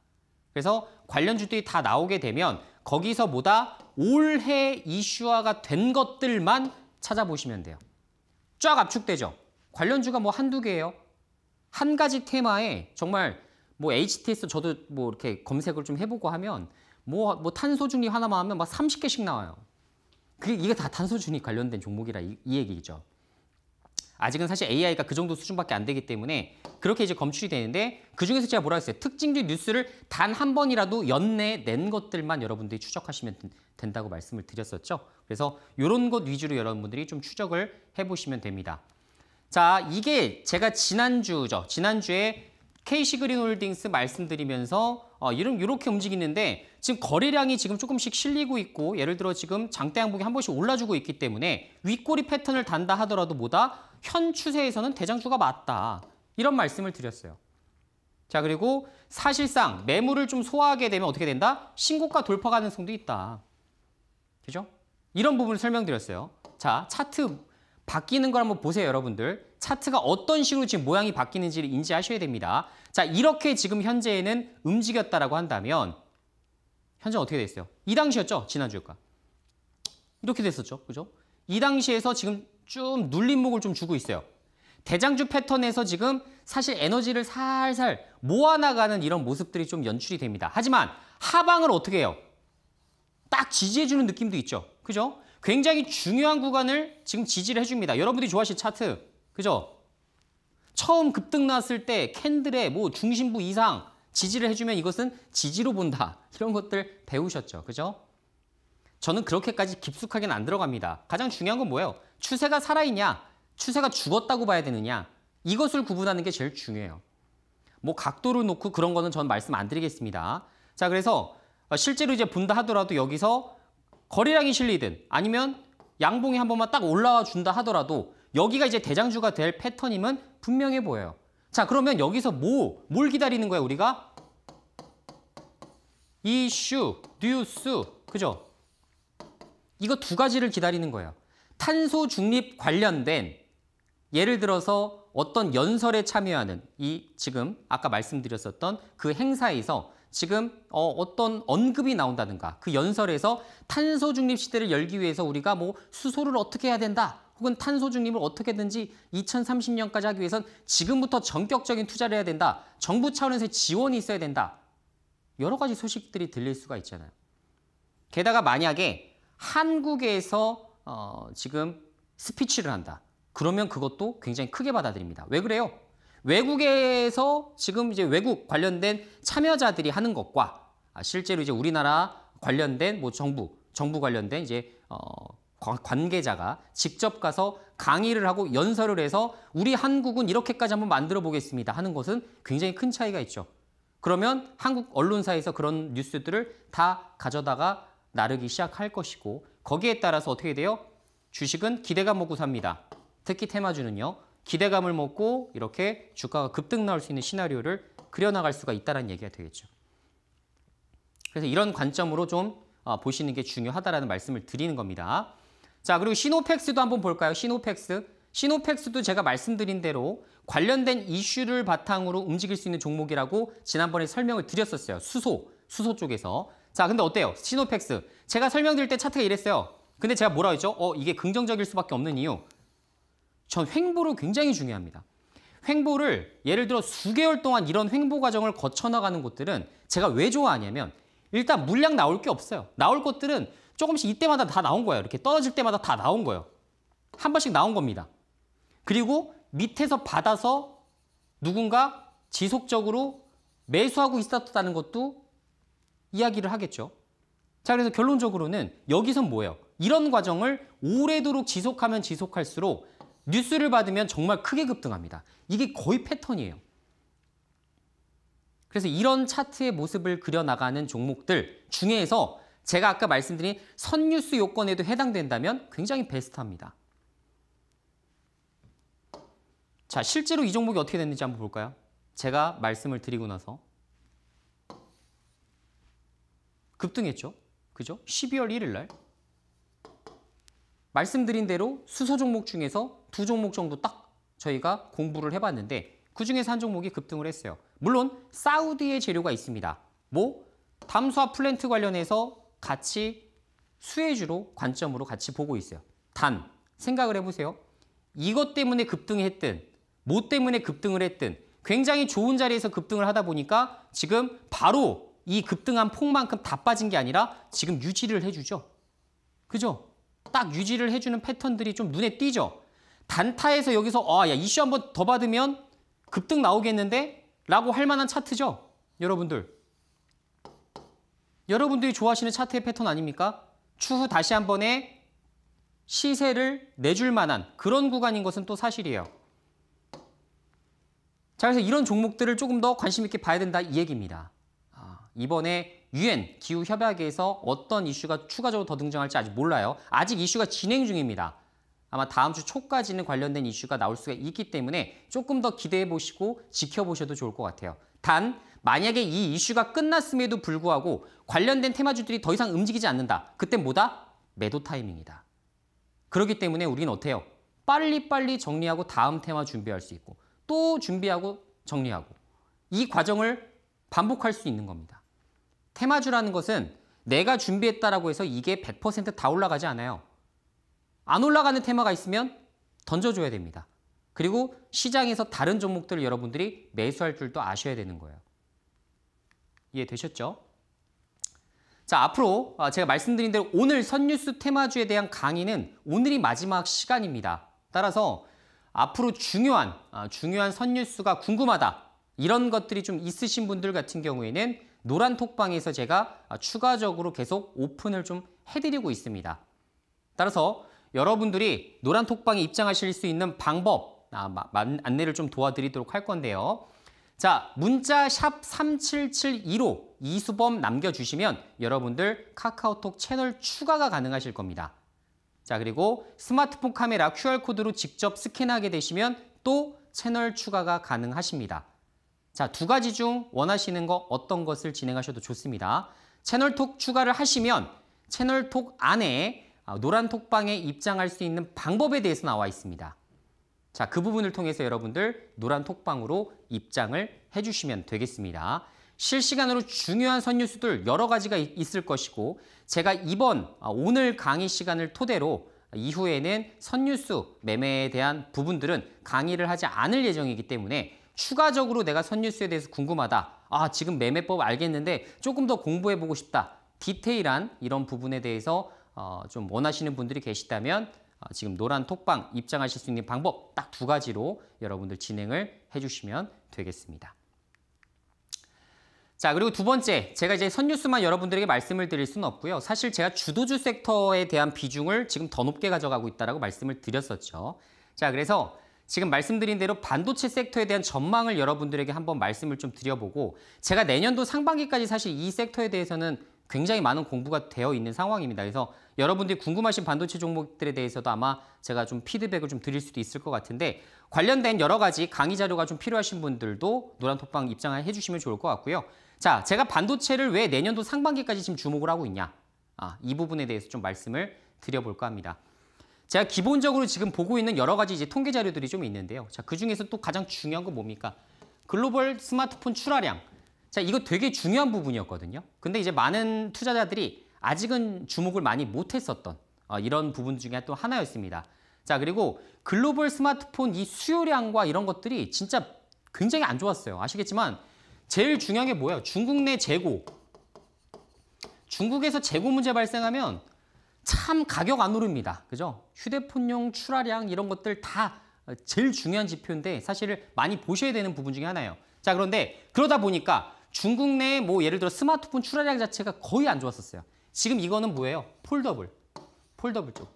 그래서 관련 주들이 다 나오게 되면 거기서 보다 올해 이슈화가 된 것들만 찾아보시면 돼요. 쫙 압축되죠. 관련주가 뭐 한두 개예요. 한 가지 테마에 정말 뭐 HTS 저도 뭐 이렇게 검색을 좀 해보고 하면 뭐, 뭐 탄소 중립 하나만 하면 막 30개씩 나와요. 그게 이게 다 탄소 중립 관련된 종목이라 이, 이 얘기죠. 아직은 사실 AI가 그 정도 수준밖에 안 되기 때문에 그렇게 이제 검출이 되는데 그중에서 제가 뭐라 했어요? 특징주 뉴스를 단 한 번이라도 연내 낸 것들만 여러분들이 추적하시면 된다고 말씀을 드렸었죠. 그래서 이런 것 위주로 여러분들이 좀 추적을 해보시면 됩니다. 자, 이게 제가 지난주죠. 지난주에 KC 그린홀딩스 말씀드리면서 어, 이런 이렇게 움직이는데 지금 거래량이 지금 조금씩 실리고 있고 예를 들어 지금 장대 항목이 한 번씩 올라주고 있기 때문에 윗꼬리 패턴을 단다 하더라도 뭐다 현 추세에서는 대장주가 맞다 이런 말씀을 드렸어요. 자 그리고 사실상 매물을 좀 소화하게 되면 어떻게 된다? 신고가 돌파 가능성도 있다. 그죠? 이런 부분을 설명드렸어요. 자 차트 바뀌는 걸 한번 보세요 여러분들. 차트가 어떤 식으로 지금 모양이 바뀌는지를 인지하셔야 됩니다. 자, 이렇게 지금 현재에는 움직였다라고 한다면 현재 어떻게 됐어요? 이 당시였죠? 지난주일까? 이렇게 됐었죠. 그죠? 이 당시에서 지금 쭉 눌림목을 좀 주고 있어요. 대장주 패턴에서 지금 사실 에너지를 살살 모아나가는 이런 모습들이 좀 연출이 됩니다. 하지만 하방을 어떻게 해요? 딱 지지해주는 느낌도 있죠. 그죠? 굉장히 중요한 구간을 지금 지지를 해줍니다. 여러분들이 좋아하실 차트 그죠? 처음 급등 났을 때 캔들의 뭐 중심부 이상 지지를 해주면 이것은 지지로 본다. 이런 것들 배우셨죠. 그죠? 저는 그렇게까지 깊숙하게는 안 들어갑니다. 가장 중요한 건 뭐예요? 추세가 살아있냐? 추세가 죽었다고 봐야 되느냐? 이것을 구분하는 게 제일 중요해요. 뭐 각도를 놓고 그런 거는 저는 말씀 안 드리겠습니다. 자, 그래서 어, 실제로 이제 본다 하더라도 여기서 거래량이 실리든 아니면 양봉이 한 번만 딱 올라와 준다 하더라도 여기가 이제 대장주가 될 패턴임은 분명해 보여요. 자, 그러면 여기서 뭐, 뭘 기다리는 거야, 우리가? 이슈, 뉴스, 그죠? 이거 두 가지를 기다리는 거예요. 탄소 중립 관련된 예를 들어서 어떤 연설에 참여하는 이 지금 아까 말씀드렸었던 그 행사에서 지금 어, 어떤 언급이 나온다든가 그 연설에서 탄소 중립 시대를 열기 위해서 우리가 뭐 수소를 어떻게 해야 된다 혹은 탄소 중립을 어떻게든지 2030년까지 하기 위해선 지금부터 전격적인 투자를 해야 된다. 정부 차원에서의 지원이 있어야 된다. 여러 가지 소식들이 들릴 수가 있잖아요. 게다가 만약에 한국에서 어, 지금 스피치를 한다. 그러면 그것도 굉장히 크게 받아들입니다. 왜 그래요? 외국에서 지금 이제 외국 관련된 참여자들이 하는 것과 아, 실제로 이제 우리나라 관련된 뭐 정부, 정부 관련된 이제 어, 관계자가 직접 가서 강의를 하고 연설을 해서 우리 한국은 이렇게까지 한번 만들어 보겠습니다 하는 것은 굉장히 큰 차이가 있죠. 그러면 한국 언론사에서 그런 뉴스들을 다 가져다가 나르기 시작할 것이고 거기에 따라서 어떻게 돼요? 주식은 기대감 먹고 삽니다. 특히 테마주는요. 기대감을 먹고 이렇게 주가가 급등 나올 수 있는 시나리오를 그려나갈 수가 있다는 얘기가 되겠죠. 그래서 이런 관점으로 좀 어, 보시는 게중요하다는 말씀을 드리는 겁니다. 자, 그리고 시노팩스도 한번 볼까요? 시노팩스. 시노팩스도 제가 말씀드린 대로 관련된 이슈를 바탕으로 움직일 수 있는 종목이라고 지난번에 설명을 드렸었어요. 수소, 수소 쪽에서. 자, 근데 어때요? 시노팩스. 제가 설명드릴 때 차트가 이랬어요. 근데 제가 뭐라 했죠? 어, 이게 긍정적일 수밖에 없는 이유. 전 횡보로 굉장히 중요합니다. 횡보를 예를 들어 수개월 동안 이런 횡보 과정을 거쳐나가는 곳들은 제가 왜 좋아하냐면 일단 물량 나올 게 없어요. 나올 것들은 조금씩 이때마다 다 나온 거예요. 이렇게 떨어질 때마다 다 나온 거예요. 한 번씩 나온 겁니다. 그리고 밑에서 받아서 누군가 지속적으로 매수하고 있었다는 것도 이야기를 하겠죠. 자, 그래서 결론적으로는 여기선 뭐예요? 이런 과정을 오래도록 지속하면 지속할수록 뉴스를 받으면 정말 크게 급등합니다. 이게 거의 패턴이에요. 그래서 이런 차트의 모습을 그려나가는 종목들 중에서 제가 아까 말씀드린 선뉴스 요건에도 해당된다면 굉장히 베스트합니다. 자, 실제로 이 종목이 어떻게 됐는지 한번 볼까요? 제가 말씀을 드리고 나서 급등했죠. 그죠? 12월 1일 날 말씀드린 대로 수소 종목 중에서 두 종목 정도 딱 저희가 공부를 해봤는데 그중에서 한 종목이 급등을 했어요. 물론 사우디의 재료가 있습니다. 뭐? 담수화 플랜트 관련해서 같이 수혜주로 관점으로 같이 보고 있어요. 단 생각을 해보세요. 이것 때문에 급등했든 뭐 때문에 급등을 했든 굉장히 좋은 자리에서 급등을 하다 보니까 지금 바로 이 급등한 폭만큼 다 빠진 게 아니라 지금 유지를 해주죠. 그죠? 딱 유지를 해주는 패턴들이 좀 눈에 띄죠. 단타에서 여기서 아, 야, 이슈 한 번 더 받으면 급등 나오겠는데? 라고 할 만한 차트죠. 여러분들. 여러분들이 좋아하시는 차트의 패턴 아닙니까? 추후 다시 한 번의 시세를 내줄 만한 그런 구간인 것은 또 사실이에요. 자, 그래서 이런 종목들을 조금 더 관심 있게 봐야 된다 이 얘기입니다. 아, 이번에 유엔 기후협약에서 어떤 이슈가 추가적으로 더 등장할지 아직 몰라요. 아직 이슈가 진행 중입니다. 아마 다음 주 초까지는 관련된 이슈가 나올 수가 있기 때문에 조금 더 기대해 보시고 지켜보셔도 좋을 것 같아요. 단 만약에 이 이슈가 끝났음에도 불구하고 관련된 테마주들이 더 이상 움직이지 않는다. 그때 뭐다? 매도 타이밍이다. 그렇기 때문에 우리는 어때요? 빨리빨리 정리하고 다음 테마 준비할 수 있고 또 준비하고 정리하고 이 과정을 반복할 수 있는 겁니다. 테마주라는 것은 내가 준비했다라고 해서 이게 100%다 올라가지 않아요. 안 올라가는 테마가 있으면 던져줘야 됩니다. 그리고 시장에서 다른 종목들을 여러분들이 매수할 줄도 아셔야 되는 거예요. 이해되셨죠? 자, 앞으로 아, 제가 말씀드린 대로 오늘 선뉴스 테마주에 대한 강의는 오늘이 마지막 시간입니다. 따라서 앞으로 중요한, 아, 중요한 선뉴스가 궁금하다. 이런 것들이 좀 있으신 분들 같은 경우에는 노란 톡방에서 제가 아, 추가적으로 계속 오픈을 좀 해드리고 있습니다. 따라서 여러분들이 노란 톡방에 입장하실 수 있는 방법, 안내를 좀 도와드리도록 할 건데요. 자, 문자 샵 3772로 이수범 남겨주시면 여러분들 카카오톡 채널 추가가 가능하실 겁니다. 자, 그리고 스마트폰 카메라 QR코드로 직접 스캔하게 되시면 또 채널 추가가 가능하십니다. 자, 두 가지 중 원하시는 거 어떤 것을 진행하셔도 좋습니다. 채널톡 추가를 하시면 채널톡 안에 아, 노란 톡방에 입장할 수 있는 방법에 대해서 나와 있습니다. 자, 그 부분을 통해서 여러분들 노란 톡방으로 입장을 해주시면 되겠습니다. 실시간으로 중요한 선뉴스들 여러 가지가 있을 것이고 제가 이번 아, 오늘 강의 시간을 토대로 이후에는 선뉴스 매매에 대한 부분들은 강의를 하지 않을 예정이기 때문에 추가적으로 내가 선뉴스에 대해서 궁금하다. 아 지금 매매법 알겠는데 조금 더 공부해보고 싶다. 디테일한 이런 부분에 대해서 어, 좀 원하시는 분들이 계시다면 아, 지금 노란 톡방 입장하실 수 있는 방법 딱 두 가지로 여러분들 진행을 해주시면 되겠습니다. 자 그리고 두 번째 제가 이제 선뉴스만 여러분들에게 말씀을 드릴 수는 없고요. 사실 제가 주도주 섹터에 대한 비중을 지금 더 높게 가져가고 있다고 말씀을 드렸었죠. 자 그래서 지금 말씀드린 대로 반도체 섹터에 대한 전망을 여러분들에게 한번 말씀을 좀 드려보고 제가 내년도 상반기까지 사실 이 섹터에 대해서는 굉장히 많은 공부가 되어 있는 상황입니다. 그래서 여러분들이 궁금하신 반도체 종목들에 대해서도 아마 제가 좀 피드백을 좀 드릴 수도 있을 것 같은데 관련된 여러 가지 강의 자료가 좀 필요하신 분들도 노란톡방 입장을 해주시면 좋을 것 같고요. 자, 제가 반도체를 왜 내년도 상반기까지 지금 주목을 하고 있냐. 아, 이 부분에 대해서 좀 말씀을 드려볼까 합니다. 제가 기본적으로 지금 보고 있는 여러 가지 이제 통계 자료들이 좀 있는데요. 자, 그 중에서 또 가장 중요한 건 뭡니까? 글로벌 스마트폰 출하량. 자, 이거 되게 중요한 부분이었거든요. 근데 이제 많은 투자자들이 아직은 주목을 많이 못 했었던 어, 이런 부분 중에 또 하나였습니다. 자, 그리고 글로벌 스마트폰 이 수요량과 이런 것들이 진짜 굉장히 안 좋았어요. 아시겠지만 제일 중요한 게 뭐예요? 중국 내 재고. 중국에서 재고 문제 발생하면 참 가격 안 오릅니다. 그죠? 휴대폰용 출하량 이런 것들 다 어, 제일 중요한 지표인데 사실 많이 보셔야 되는 부분 중에 하나예요. 자, 그런데 그러다 보니까 중국 내 뭐 예를 들어 스마트폰 출하량 자체가 거의 안 좋았었어요. 지금 이거는 뭐예요? 폴더블. 폴더블 쪽.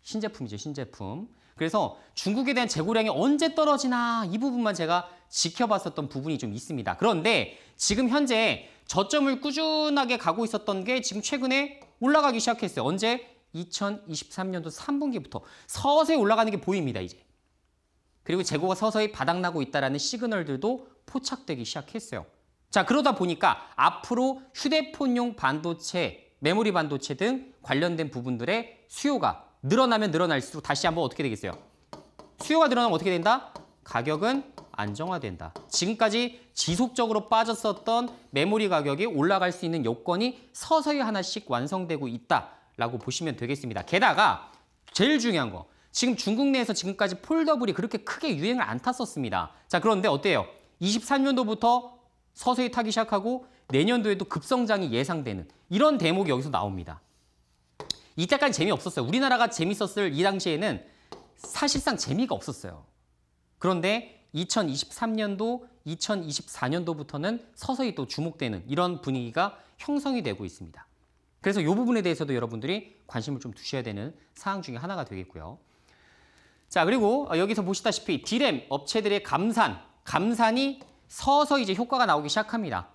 신제품이죠, 신제품. 그래서 중국에 대한 재고량이 언제 떨어지나 이 부분만 제가 지켜봤었던 부분이 좀 있습니다. 그런데 지금 현재 저점을 꾸준하게 가고 있었던 게 지금 최근에 올라가기 시작했어요. 언제? 2023년도 3분기부터 서서히 올라가는 게 보입니다, 이제. 그리고 재고가 서서히 바닥나고 있다는 라 시그널들도 포착되기 시작했어요. 자, 그러다 보니까 앞으로 휴대폰용 반도체, 메모리 반도체 등 관련된 부분들의 수요가 늘어나면 늘어날수록 다시 한번 어떻게 되겠어요? 수요가 늘어나면 어떻게 된다? 가격은 안정화된다. 지금까지 지속적으로 빠졌었던 메모리 가격이 올라갈 수 있는 요건이 서서히 하나씩 완성되고 있다라고 보시면 되겠습니다. 게다가 제일 중요한 거. 지금 중국 내에서 지금까지 폴더블이 그렇게 크게 유행을 안 탔었습니다. 자, 그런데 어때요? 23년도부터 서서히 타기 시작하고 내년도에도 급성장이 예상되는 이런 대목이 여기서 나옵니다. 이때까지 재미없었어요. 우리나라가 재밌었을 이 당시에는 사실상 재미가 없었어요. 그런데 2023년도, 2024년도부터는 서서히 또 주목되는 이런 분위기가 형성이 되고 있습니다. 그래서 이 부분에 대해서도 여러분들이 관심을 좀 두셔야 되는 사항 중에 하나가 되겠고요. 자, 그리고 여기서 보시다시피 디램 업체들의 감산, 감산이 서서히 이제 효과가 나오기 시작합니다.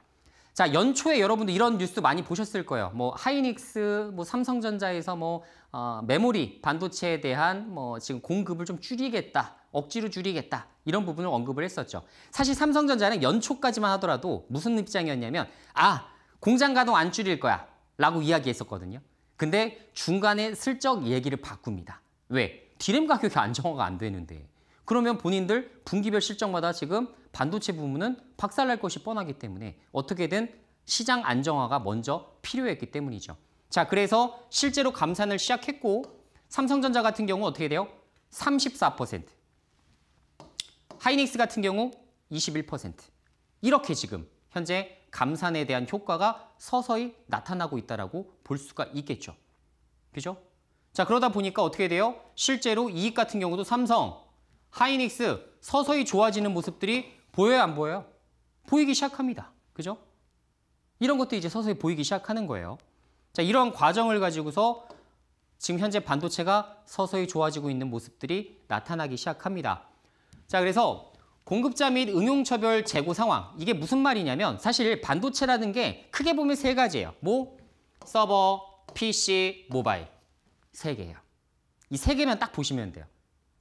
자, 연초에 여러분도 이런 뉴스 많이 보셨을 거예요. 뭐 하이닉스, 뭐 삼성전자에서 뭐 어, 메모리 반도체에 대한 뭐 지금 공급을 좀 줄이겠다. 억지로 줄이겠다. 이런 부분을 언급을 했었죠. 사실 삼성전자는 연초까지만 하더라도 무슨 입장이었냐면 아, 공장 가동 안 줄일 거야. 라고 이야기했었거든요. 근데 중간에 슬쩍 얘기를 바꿉니다. 왜? 디램 가격이 안정화가 안 되는데. 그러면 본인들 분기별 실적마다 지금 반도체 부문은 박살날 것이 뻔하기 때문에 어떻게든 시장 안정화가 먼저 필요했기 때문이죠. 자, 그래서 실제로 감산을 시작했고 삼성전자 같은 경우 어떻게 돼요? 34%. 하이닉스 같은 경우 21%. 이렇게 지금 현재 감산에 대한 효과가 서서히 나타나고 있다라고 볼 수가 있겠죠. 그죠? 자, 그러다 보니까 어떻게 돼요? 실제로 이익 같은 경우도 삼성, 하이닉스 서서히 좋아지는 모습들이 보여요, 안 보여요? 보이기 시작합니다. 그죠? 이런 것도 이제 서서히 보이기 시작하는 거예요. 자, 이런 과정을 가지고서 지금 현재 반도체가 서서히 좋아지고 있는 모습들이 나타나기 시작합니다. 자, 그래서 공급자 및 응용처별 재고 상황. 이게 무슨 말이냐면 사실 반도체라는 게 크게 보면 세 가지예요. 뭐? 서버, PC, 모바일. 세 개예요. 이 세 개면 딱 보시면 돼요.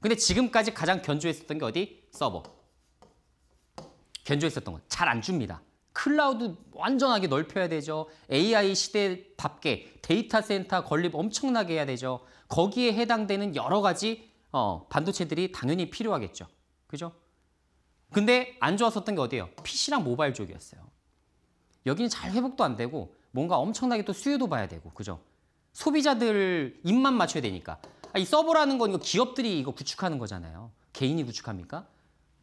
근데 지금까지 가장 견조했었던 게 어디? 서버. 견조했었던 건 잘 안 줍니다. 클라우드 완전하게 넓혀야 되죠. AI 시대답게 데이터 센터 건립 엄청나게 해야 되죠. 거기에 해당되는 여러 가지 어, 반도체들이 당연히 필요하겠죠. 그죠? 근데 안 좋았었던 게 어디예요? PC랑 모바일 쪽이었어요. 여기는 잘 회복도 안 되고 뭔가 엄청나게 또 수요도 봐야 되고 그죠? 소비자들 입만 맞춰야 되니까 아, 이 서버라는 건 이거 기업들이 이거 구축하는 거잖아요. 개인이 구축합니까?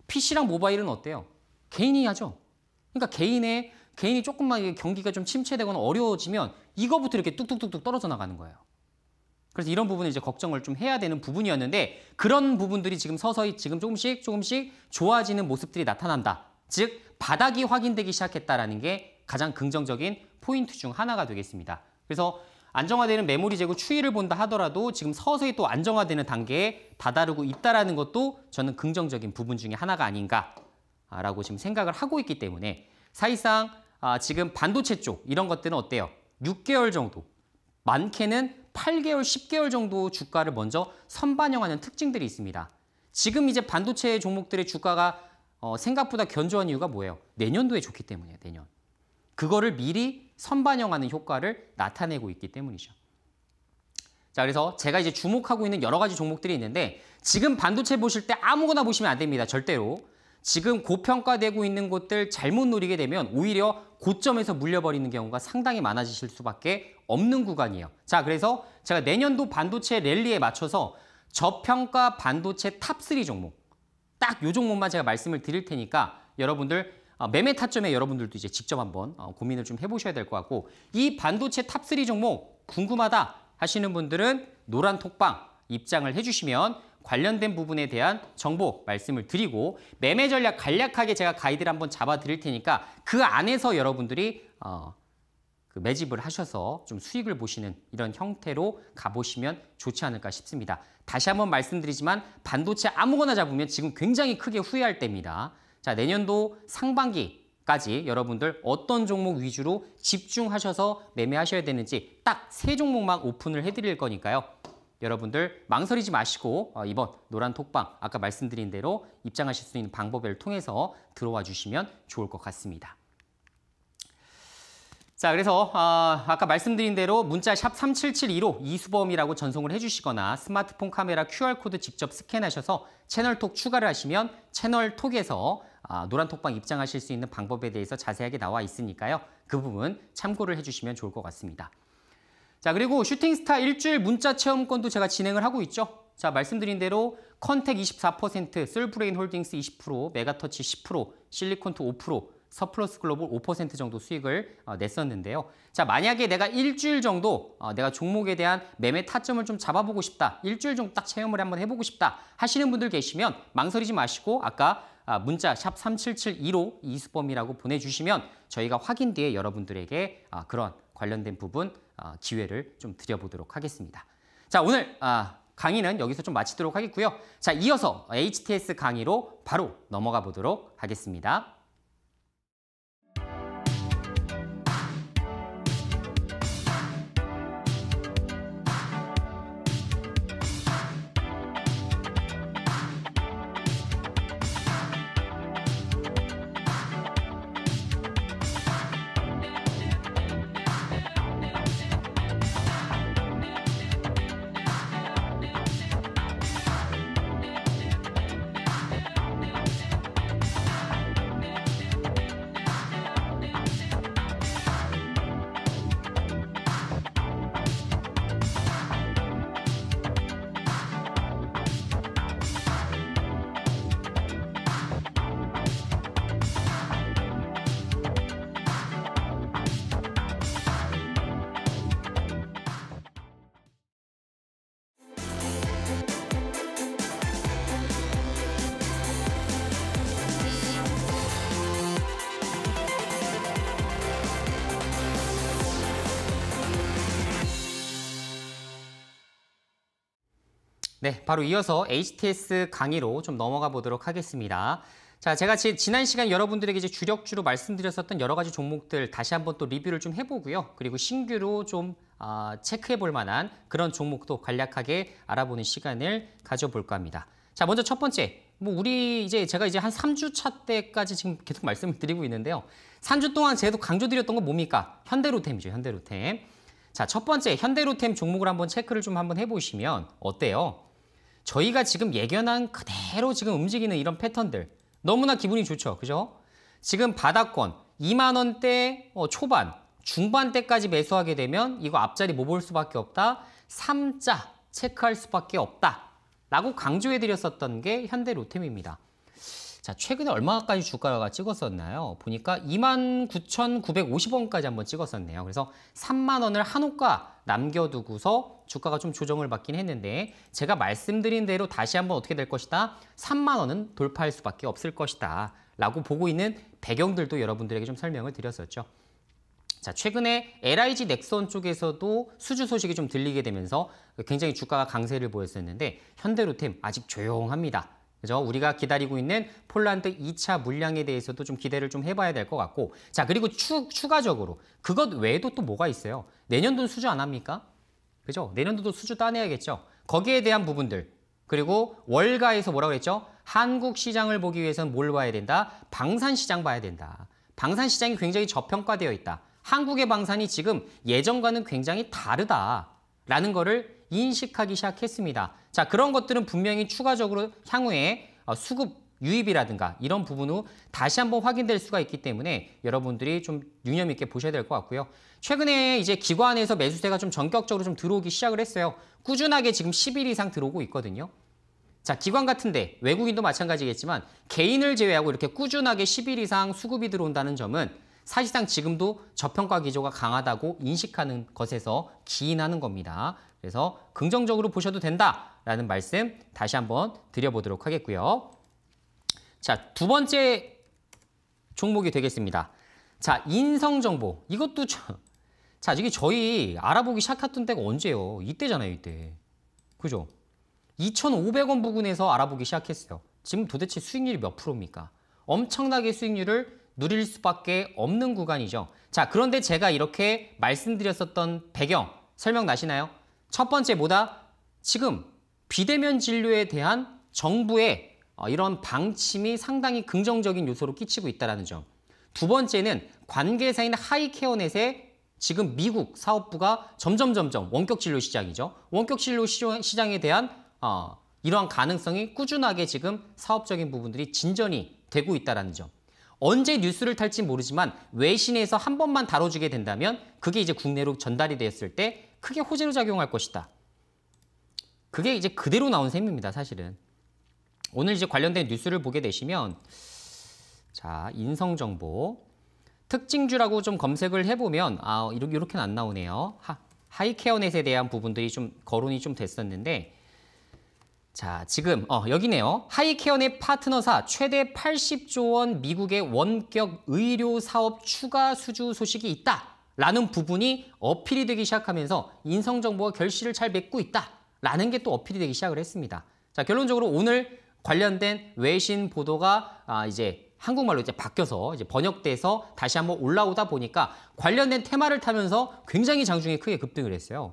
PC랑 모바일은 어때요? 개인이 하죠. 그러니까 개인의 개인이 조금만 경기가 좀 침체되거나 어려워지면 이거부터 이렇게 뚝뚝뚝뚝 떨어져 나가는 거예요. 그래서 이런 부분을 이제 걱정을 좀 해야 되는 부분이었는데 그런 부분들이 지금 서서히 지금 조금씩 조금씩 좋아지는 모습들이 나타난다. 즉 바닥이 확인되기 시작했다라는 게 가장 긍정적인 포인트 중 하나가 되겠습니다. 그래서 안정화되는 메모리 재고 추이를 본다 하더라도 지금 서서히 또 안정화되는 단계에 다다르고 있다라는 것도 저는 긍정적인 부분 중에 하나가 아닌가 라고 지금 생각을 하고 있기 때문에 사실상 아, 지금 반도체 쪽 이런 것들은 어때요? 6개월 정도, 많게는 8개월, 10개월 정도 주가를 먼저 선반영하는 특징들이 있습니다. 지금 이제 반도체 종목들의 주가가 어, 생각보다 견조한 이유가 뭐예요? 내년도에 좋기 때문이에요, 내년. 그거를 미리 선반영하는 효과를 나타내고 있기 때문이죠. 자, 그래서 제가 이제 주목하고 있는 여러 가지 종목들이 있는데 지금 반도체 보실 때 아무거나 보시면 안 됩니다, 절대로. 지금 고평가되고 있는 곳들 잘못 노리게 되면 오히려 고점에서 물려버리는 경우가 상당히 많아지실 수밖에 없는 구간이에요. 자, 그래서 제가 내년도 반도체 랠리에 맞춰서 저평가 반도체 탑3 종목 딱 요 종목만 제가 말씀을 드릴 테니까 여러분들 어, 매매 타점에 여러분들도 이제 직접 한번 어, 고민을 좀 해보셔야 될 것 같고 이 반도체 탑3 종목 궁금하다 하시는 분들은 노란 톡방 입장을 해주시면 관련된 부분에 대한 정보 말씀을 드리고 매매 전략 간략하게 제가 가이드를 한번 잡아 드릴 테니까 그 안에서 여러분들이 어, 그 매집을 하셔서 좀 수익을 보시는 이런 형태로 가보시면 좋지 않을까 싶습니다. 다시 한번 말씀드리지만 반도체 아무거나 잡으면 지금 굉장히 크게 후회할 때입니다. 자 내년도 상반기 까지 여러분들 어떤 종목 위주로 집중하셔서 매매하셔야 되는지 딱 세 종목만 오픈을 해드릴 거니까요. 여러분들 망설이지 마시고 어, 이번 노란 톡방 아까 말씀드린 대로 입장하실 수 있는 방법을 통해서 들어와 주시면 좋을 것 같습니다. 자, 그래서 아, 아까 말씀드린 대로 문자 샵 3772로 이수범이라고 전송을 해주시거나 스마트폰 카메라 QR코드 직접 스캔하셔서 채널톡 추가를 하시면 채널톡에서 아, 노란톡방 입장하실 수 있는 방법에 대해서 자세하게 나와 있으니까요. 그 부분 참고를 해주시면 좋을 것 같습니다. 자, 그리고 슈팅스타 일주일 문자 체험권도 제가 진행을 하고 있죠. 자, 말씀드린 대로 컨택 24%, 셀브레인 홀딩스 20%, 메가터치 10%, 실리콘트 5%, 서플러스 글로벌 5% 정도 수익을 어, 냈었는데요. 자, 만약에 내가 일주일 정도 어, 내가 종목에 대한 매매 타점을 좀 잡아보고 싶다. 일주일 정도 딱 체험을 한번 해보고 싶다 하시는 분들 계시면 망설이지 마시고 아까 아, 문자 샵 3772로 이수범이라고 보내주시면 저희가 확인 뒤에 여러분들에게 아, 그런 관련된 부분 아, 기회를 좀 드려보도록 하겠습니다. 자, 오늘 아, 강의는 여기서 좀 마치도록 하겠고요. 자, 이어서 HTS 강의로 바로 넘어가 보도록 하겠습니다. 네, 바로 이어서 HTS 강의로 좀 넘어가 보도록 하겠습니다. 자, 제가 지난 시간 여러분들에게 이제 주력주로 말씀드렸었던 여러 가지 종목들 다시 한번 또 리뷰를 좀 해보고요. 그리고 신규로 좀 어, 체크해 볼 만한 그런 종목도 간략하게 알아보는 시간을 가져볼까 합니다. 자, 먼저 첫 번째. 뭐 우리 이제 제가 이제 한 3주 차 때까지 지금 계속 말씀을 드리고 있는데요. 3주 동안 제도 강조드렸던 건 뭡니까? 현대로템이죠, 현대로템. 자, 첫 번째 현대로템 종목을 한번 체크를 좀 한번 해보시면 어때요? 저희가 지금 예견한 그대로 지금 움직이는 이런 패턴들 너무나 기분이 좋죠. 그죠? 지금 바닥권 2만 원대 어, 초반, 중반대까지 매수하게 되면 이거 앞자리 못볼 뭐 수밖에 없다. 3자 체크할 수밖에 없다. 라고 강조해드렸었던 게 현대로템입니다. 자, 최근에 얼마까지 주가가 찍었었나요? 보니까 29,950원까지 한번 찍었었네요. 그래서 3만 원을 한옥가 남겨두고서 주가가 좀 조정을 받긴 했는데 제가 말씀드린 대로 다시 한번 어떻게 될 것이다? 3만 원은 돌파할 수밖에 없을 것이다. 라고 보고 있는 배경들도 여러분들에게 좀 설명을 드렸었죠. 자, 최근에 LIG 넥슨 쪽에서도 수주 소식이 좀 들리게 되면서 굉장히 주가가 강세를 보였었는데 현대로템 아직 조용합니다. 그죠? 우리가 기다리고 있는 폴란드 2차 물량에 대해서도 좀 기대를 좀 해봐야 될 것 같고. 자, 그리고 추, 추가적으로 그것 외에도 또 뭐가 있어요? 내년도 수주 안 합니까? 그죠? 내년도도 수주 따내야겠죠. 거기에 대한 부분들. 그리고 월가에서 뭐라 고했죠 한국 시장을 보기 위해서는 뭘 봐야 된다? 방산 시장 봐야 된다. 방산 시장이 굉장히 저평가되어 있다. 한국의 방산이 지금 예전과는 굉장히 다르다라는 거를 인식하기 시작했습니다. 자 그런 것들은 분명히 추가적으로 향후에 어, 수급 유입이라든가 이런 부분 으로 다시 한번 확인될 수가 있기 때문에 여러분들이 좀 유념 있게 보셔야 될 것 같고요. 최근에 이제 기관에서 매수세가 좀 전격적으로 좀 들어오기 시작을 했어요. 꾸준하게 지금 10일 이상 들어오고 있거든요. 자, 기관 같은데 외국인도 마찬가지겠지만 개인을 제외하고 이렇게 꾸준하게 10일 이상 수급이 들어온다는 점은 사실상 지금도 저평가 기조가 강하다고 인식하는 것에서 기인하는 겁니다. 그래서 긍정적으로 보셔도 된다라는 말씀 다시 한번 드려보도록 하겠고요. 자, 두 번째 종목이 되겠습니다. 자, 인성정보. 이것도 참... 자, 이게 저희 알아보기 시작했던 때가 언제예요? 이때잖아요, 이때. 그죠? 2,500원 부근에서 알아보기 시작했어요. 지금 도대체 수익률이 몇 프로입니까? 엄청나게 수익률을 누릴 수밖에 없는 구간이죠. 자, 그런데 제가 이렇게 말씀드렸었던 배경 설명 나시나요? 첫 번째 뭐다? 지금 비대면 진료에 대한 정부의 어, 이런 방침이 상당히 긍정적인 요소로 끼치고 있다는 점. 두 번째는 관계사인 하이케어넷의 지금 미국 사업부가 점점 점점 원격 진료 시장이죠. 원격 진료 시장에 대한 어, 이러한 가능성이 꾸준하게 지금 사업적인 부분들이 진전이 되고 있다는 점. 언제 뉴스를 탈지 모르지만 외신에서 한 번만 다뤄주게 된다면 그게 이제 국내로 전달이 됐을 때 크게 호재로 작용할 것이다. 그게 이제 그대로 나온 셈입니다, 사실은. 오늘 이제 관련된 뉴스를 보게 되시면 자, 인성 정보 특징주라고 좀 검색을 해보면 아, 이렇게 이렇게는 안 나오네요. 하, 하이케어넷에 대한 부분들이 좀 거론이 좀 됐었는데 자, 지금 어, 여기네요. 하이케어의 파트너사 최대 80조 원 미국의 원격 의료 사업 추가 수주 소식이 있다. 라는 부분이 어필이 되기 시작하면서 인성 정보가 결실을 잘 맺고 있다. 라는 게 또 어필이 되기 시작을 했습니다. 자, 결론적으로 오늘 관련된 외신 보도가 아, 이제 한국말로 이제 바뀌어서 이제 번역돼서 다시 한번 올라오다 보니까 관련된 테마를 타면서 굉장히 장중에 크게 급등을 했어요.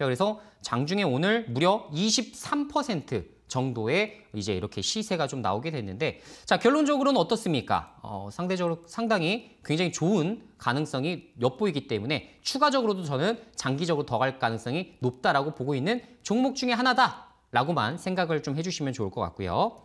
자, 그래서 장중에 오늘 무려 23% 정도의 이제 이렇게 시세가 좀 나오게 됐는데 자 결론적으로는 어떻습니까? 어, 상대적으로 상당히 굉장히 좋은 가능성이 엿보이기 때문에 추가적으로도 저는 장기적으로 더 갈 가능성이 높다라고 보고 있는 종목 중에 하나다라고만 생각을 좀 해주시면 좋을 것 같고요.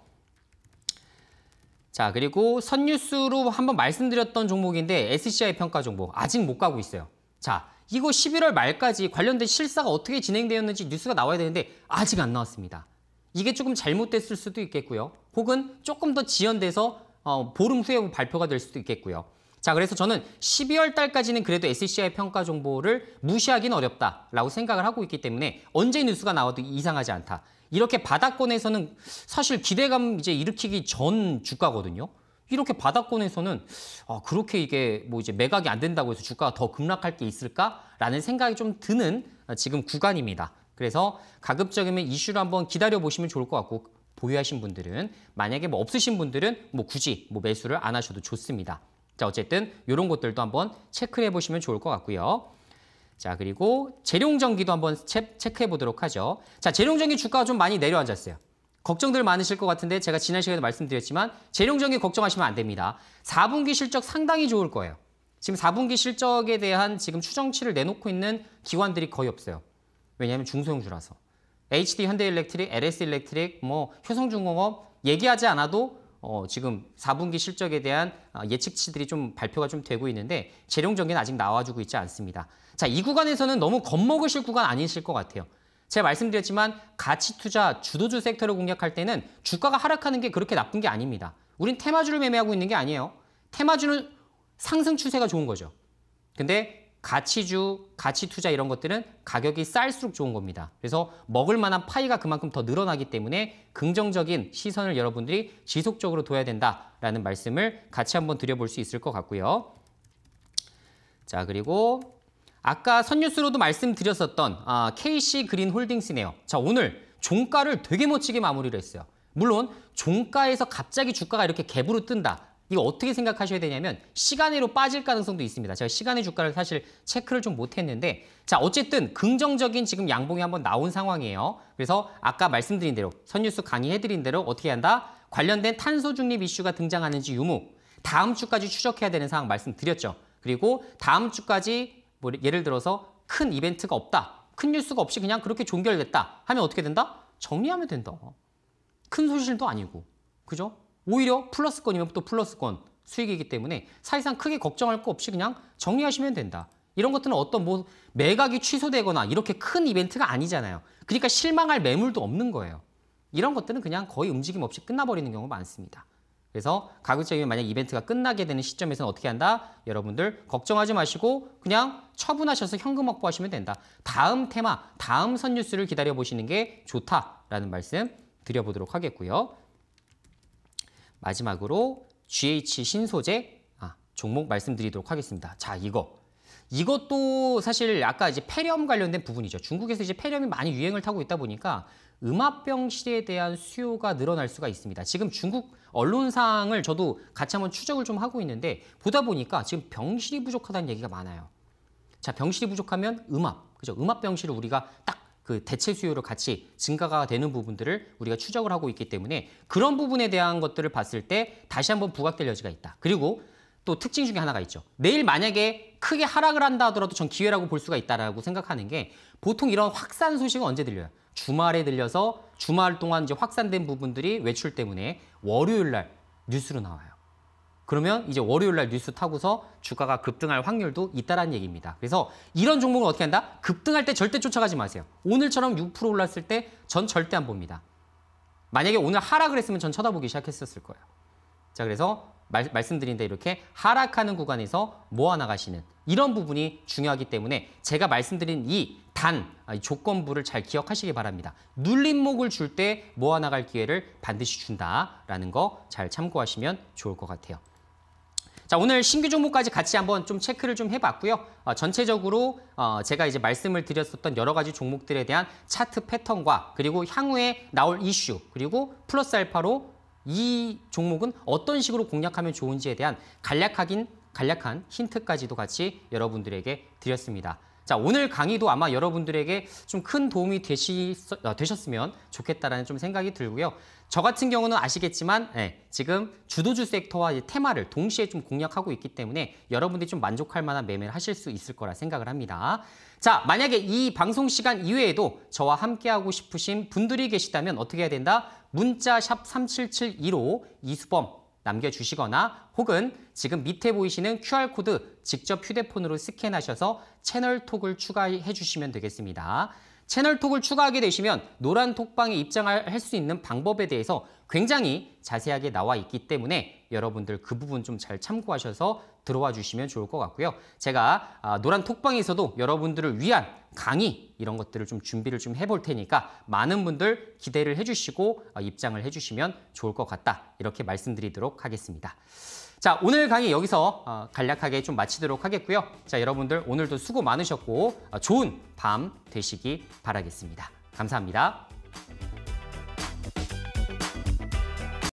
자 그리고 선뉴스로 한번 말씀드렸던 종목인데 SCI 평가 종목 아직 못 가고 있어요. 자 이거 11월 말까지 관련된 실사가 어떻게 진행되었는지 뉴스가 나와야 되는데 아직 안 나왔습니다. 이게 조금 잘못됐을 수도 있겠고요. 혹은 조금 더 지연돼서 어, 보름 후에 발표가 될 수도 있겠고요. 자, 그래서 저는 12월 달까지는 그래도 SCI e 평가 정보를 무시하기는 어렵다라고 생각을 하고 있기 때문에 언제 뉴스가 나와도 이상하지 않다. 이렇게 바닥권에서는 사실 기대감 이제 일으키기 전 주가거든요. 이렇게 바닥권에서는 아, 그렇게 이게 뭐 이제 매각이 안 된다고 해서 주가가 더 급락할 게 있을까라는 생각이 좀 드는 지금 구간입니다. 그래서 가급적이면 이슈를 한번 기다려 보시면 좋을 것 같고 보유하신 분들은 만약에 뭐 없으신 분들은 뭐 굳이 뭐 매수를 안 하셔도 좋습니다. 자 어쨌든 이런 것들도 한번 체크해 보시면 좋을 것 같고요. 자 그리고 재룡전기도 한번 체크해 보도록 하죠. 자 재룡전기 주가가 좀 많이 내려앉았어요. 걱정들 많으실 것 같은데 제가 지난 시간에 말씀드렸지만 재룡전기 걱정하시면 안 됩니다. 4분기 실적 상당히 좋을 거예요. 지금 4분기 실적에 대한 지금 추정치를 내놓고 있는 기관들이 거의 없어요. 왜냐하면 중소형주라서. HD 현대일렉트릭, LS 일렉트릭, 뭐 효성중공업 얘기하지 않아도 어, 지금 4분기 실적에 대한 어, 예측치들이 좀 발표가 좀 되고 있는데 재룡전기는 아직 나와주고 있지 않습니다. 자, 이 구간에서는 너무 겁먹으실 구간 아니실 것 같아요. 제가 말씀드렸지만 가치 투자, 주도주 섹터를 공략할 때는 주가가 하락하는 게 그렇게 나쁜 게 아닙니다. 우린 테마주를 매매하고 있는 게 아니에요. 테마주는 상승 추세가 좋은 거죠. 근데 가치주, 가치 투자 이런 것들은 가격이 쌀수록 좋은 겁니다. 그래서 먹을 만한 파이가 그만큼 더 늘어나기 때문에 긍정적인 시선을 여러분들이 지속적으로 둬야 된다라는 말씀을 같이 한번 드려볼 수 있을 것 같고요. 자, 그리고 아까 선뉴스로도 말씀드렸었던 아, KC 그린 홀딩스네요. 자, 오늘 종가를 되게 멋지게 마무리를 했어요. 물론 종가에서 갑자기 주가가 이렇게 갭으로 뜬다. 이거 어떻게 생각하셔야 되냐면 시간으로 빠질 가능성도 있습니다. 제가 시간의 주가를 사실 체크를 좀 못했는데 자 어쨌든 긍정적인 지금 양봉이 한번 나온 상황이에요. 그래서 아까 말씀드린 대로 선뉴스 강의해드린 대로 어떻게 한다? 관련된 탄소 중립 이슈가 등장하는지 유무 다음 주까지 추적해야 되는 상황 말씀드렸죠. 그리고 다음 주까지 뭐 예를 들어서 큰 이벤트가 없다. 큰 뉴스가 없이 그냥 그렇게 종결됐다 하면 어떻게 된다? 정리하면 된다. 큰 손실도 아니고. 그죠? 오히려 플러스권이면또플러스권 수익이기 때문에 사실상 크게 걱정할 거 없이 그냥 정리하시면 된다. 이런 것들은 어떤 뭐 매각이 취소되거나 이렇게 큰 이벤트가 아니잖아요. 그러니까 실망할 매물도 없는 거예요. 이런 것들은 그냥 거의 움직임 없이 끝나버리는 경우가 많습니다. 그래서 가급적이면 만약 이벤트가 끝나게 되는 시점에서는 어떻게 한다? 여러분들 걱정하지 마시고 그냥 처분하셔서 현금 확보하시면 된다. 다음 테마, 다음 선뉴스를 기다려보시는 게 좋다라는 말씀 드려보도록 하겠고요. 마지막으로 GH 신소재 아, 종목 말씀드리도록 하겠습니다. 자, 이거. 이것도 사실 아까 이제 폐렴 관련된 부분이죠. 중국에서 이제 폐렴이 많이 유행을 타고 있다 보니까 음압병실에 대한 수요가 늘어날 수가 있습니다. 지금 중국 언론상을 저도 같이 한번 추적을 좀 하고 있는데 보다 보니까 지금 병실이 부족하다는 얘기가 많아요. 자, 병실이 부족하면 음압, 그죠? 음압 병실을 우리가 딱 그 대체 수요로 같이 증가가 되는 부분들을 우리가 추적을 하고 있기 때문에 그런 부분에 대한 것들을 봤을 때 다시 한번 부각될 여지가 있다. 그리고 또 특징 중에 하나가 있죠. 내일 만약에 크게 하락을 한다 하더라도 전 기회라고 볼 수가 있다라고 생각하는 게 보통 이런 확산 소식은 언제 들려요? 주말에 들려서 주말 동안 이제 확산된 부분들이 외출 때문에 월요일 날 뉴스로 나와요. 그러면 이제 월요일 날 뉴스 타고서 주가가 급등할 확률도 있다라는 얘기입니다. 그래서 이런 종목은 어떻게 한다? 급등할 때 절대 쫓아가지 마세요. 오늘처럼 6% 올랐을 때 전 절대 안 봅니다. 만약에 오늘 하락을 했으면 전 쳐다보기 시작했었을 거예요. 자, 그래서 말, 말씀드린 데 이렇게 하락하는 구간에서 모아나가시는 이런 부분이 중요하기 때문에 제가 말씀드린 이 단, 아, 조건부를 잘 기억하시기 바랍니다. 눌림목을 줄 때 모아나갈 기회를 반드시 준다라는 거 잘 참고하시면 좋을 것 같아요. 자 오늘 신규 종목까지 같이 한번 좀 체크를 좀 해봤고요. 어, 전체적으로 어, 제가 이제 말씀을 드렸었던 여러 가지 종목들에 대한 차트 패턴과 그리고 향후에 나올 이슈 그리고 플러스 알파로 이 종목은 어떤 식으로 공략하면 좋은지에 대한 간략하긴 간략한 힌트까지도 같이 여러분들에게 드렸습니다. 자, 오늘 강의도 아마 여러분들에게 좀 큰 도움이 되시, 어, 되셨으면 좋겠다라는 좀 생각이 들고요. 저 같은 경우는 아시겠지만 예, 지금 주도주 섹터와 테마를 동시에 좀 공략하고 있기 때문에 여러분들이 좀 만족할 만한 매매를 하실 수 있을 거라 생각을 합니다. 자, 만약에 이 방송 시간 이외에도 저와 함께하고 싶으신 분들이 계시다면 어떻게 해야 된다? 문자 샵 3772로 이수범 남겨주시거나 혹은 지금 밑에 보이시는 QR코드 직접 휴대폰으로 스캔하셔서 채널톡을 추가해 주시면 되겠습니다. 채널톡을 추가하게 되시면 노란 톡방에 입장할 수 있는 방법에 대해서 굉장히 자세하게 나와 있기 때문에 여러분들 그 부분 좀 잘 참고하셔서 들어와 주시면 좋을 것 같고요. 제가 아, 노란 톡방에서도 여러분들을 위한 강의 이런 것들을 좀 준비를 좀 해볼 테니까 많은 분들 기대를 해주시고 아, 입장을 해주시면 좋을 것 같다. 이렇게 말씀드리도록 하겠습니다. 자 오늘 강의 여기서 아, 간략하게 좀 마치도록 하겠고요. 자 여러분들 오늘도 수고 많으셨고 좋은 밤 되시기 바라겠습니다. 감사합니다.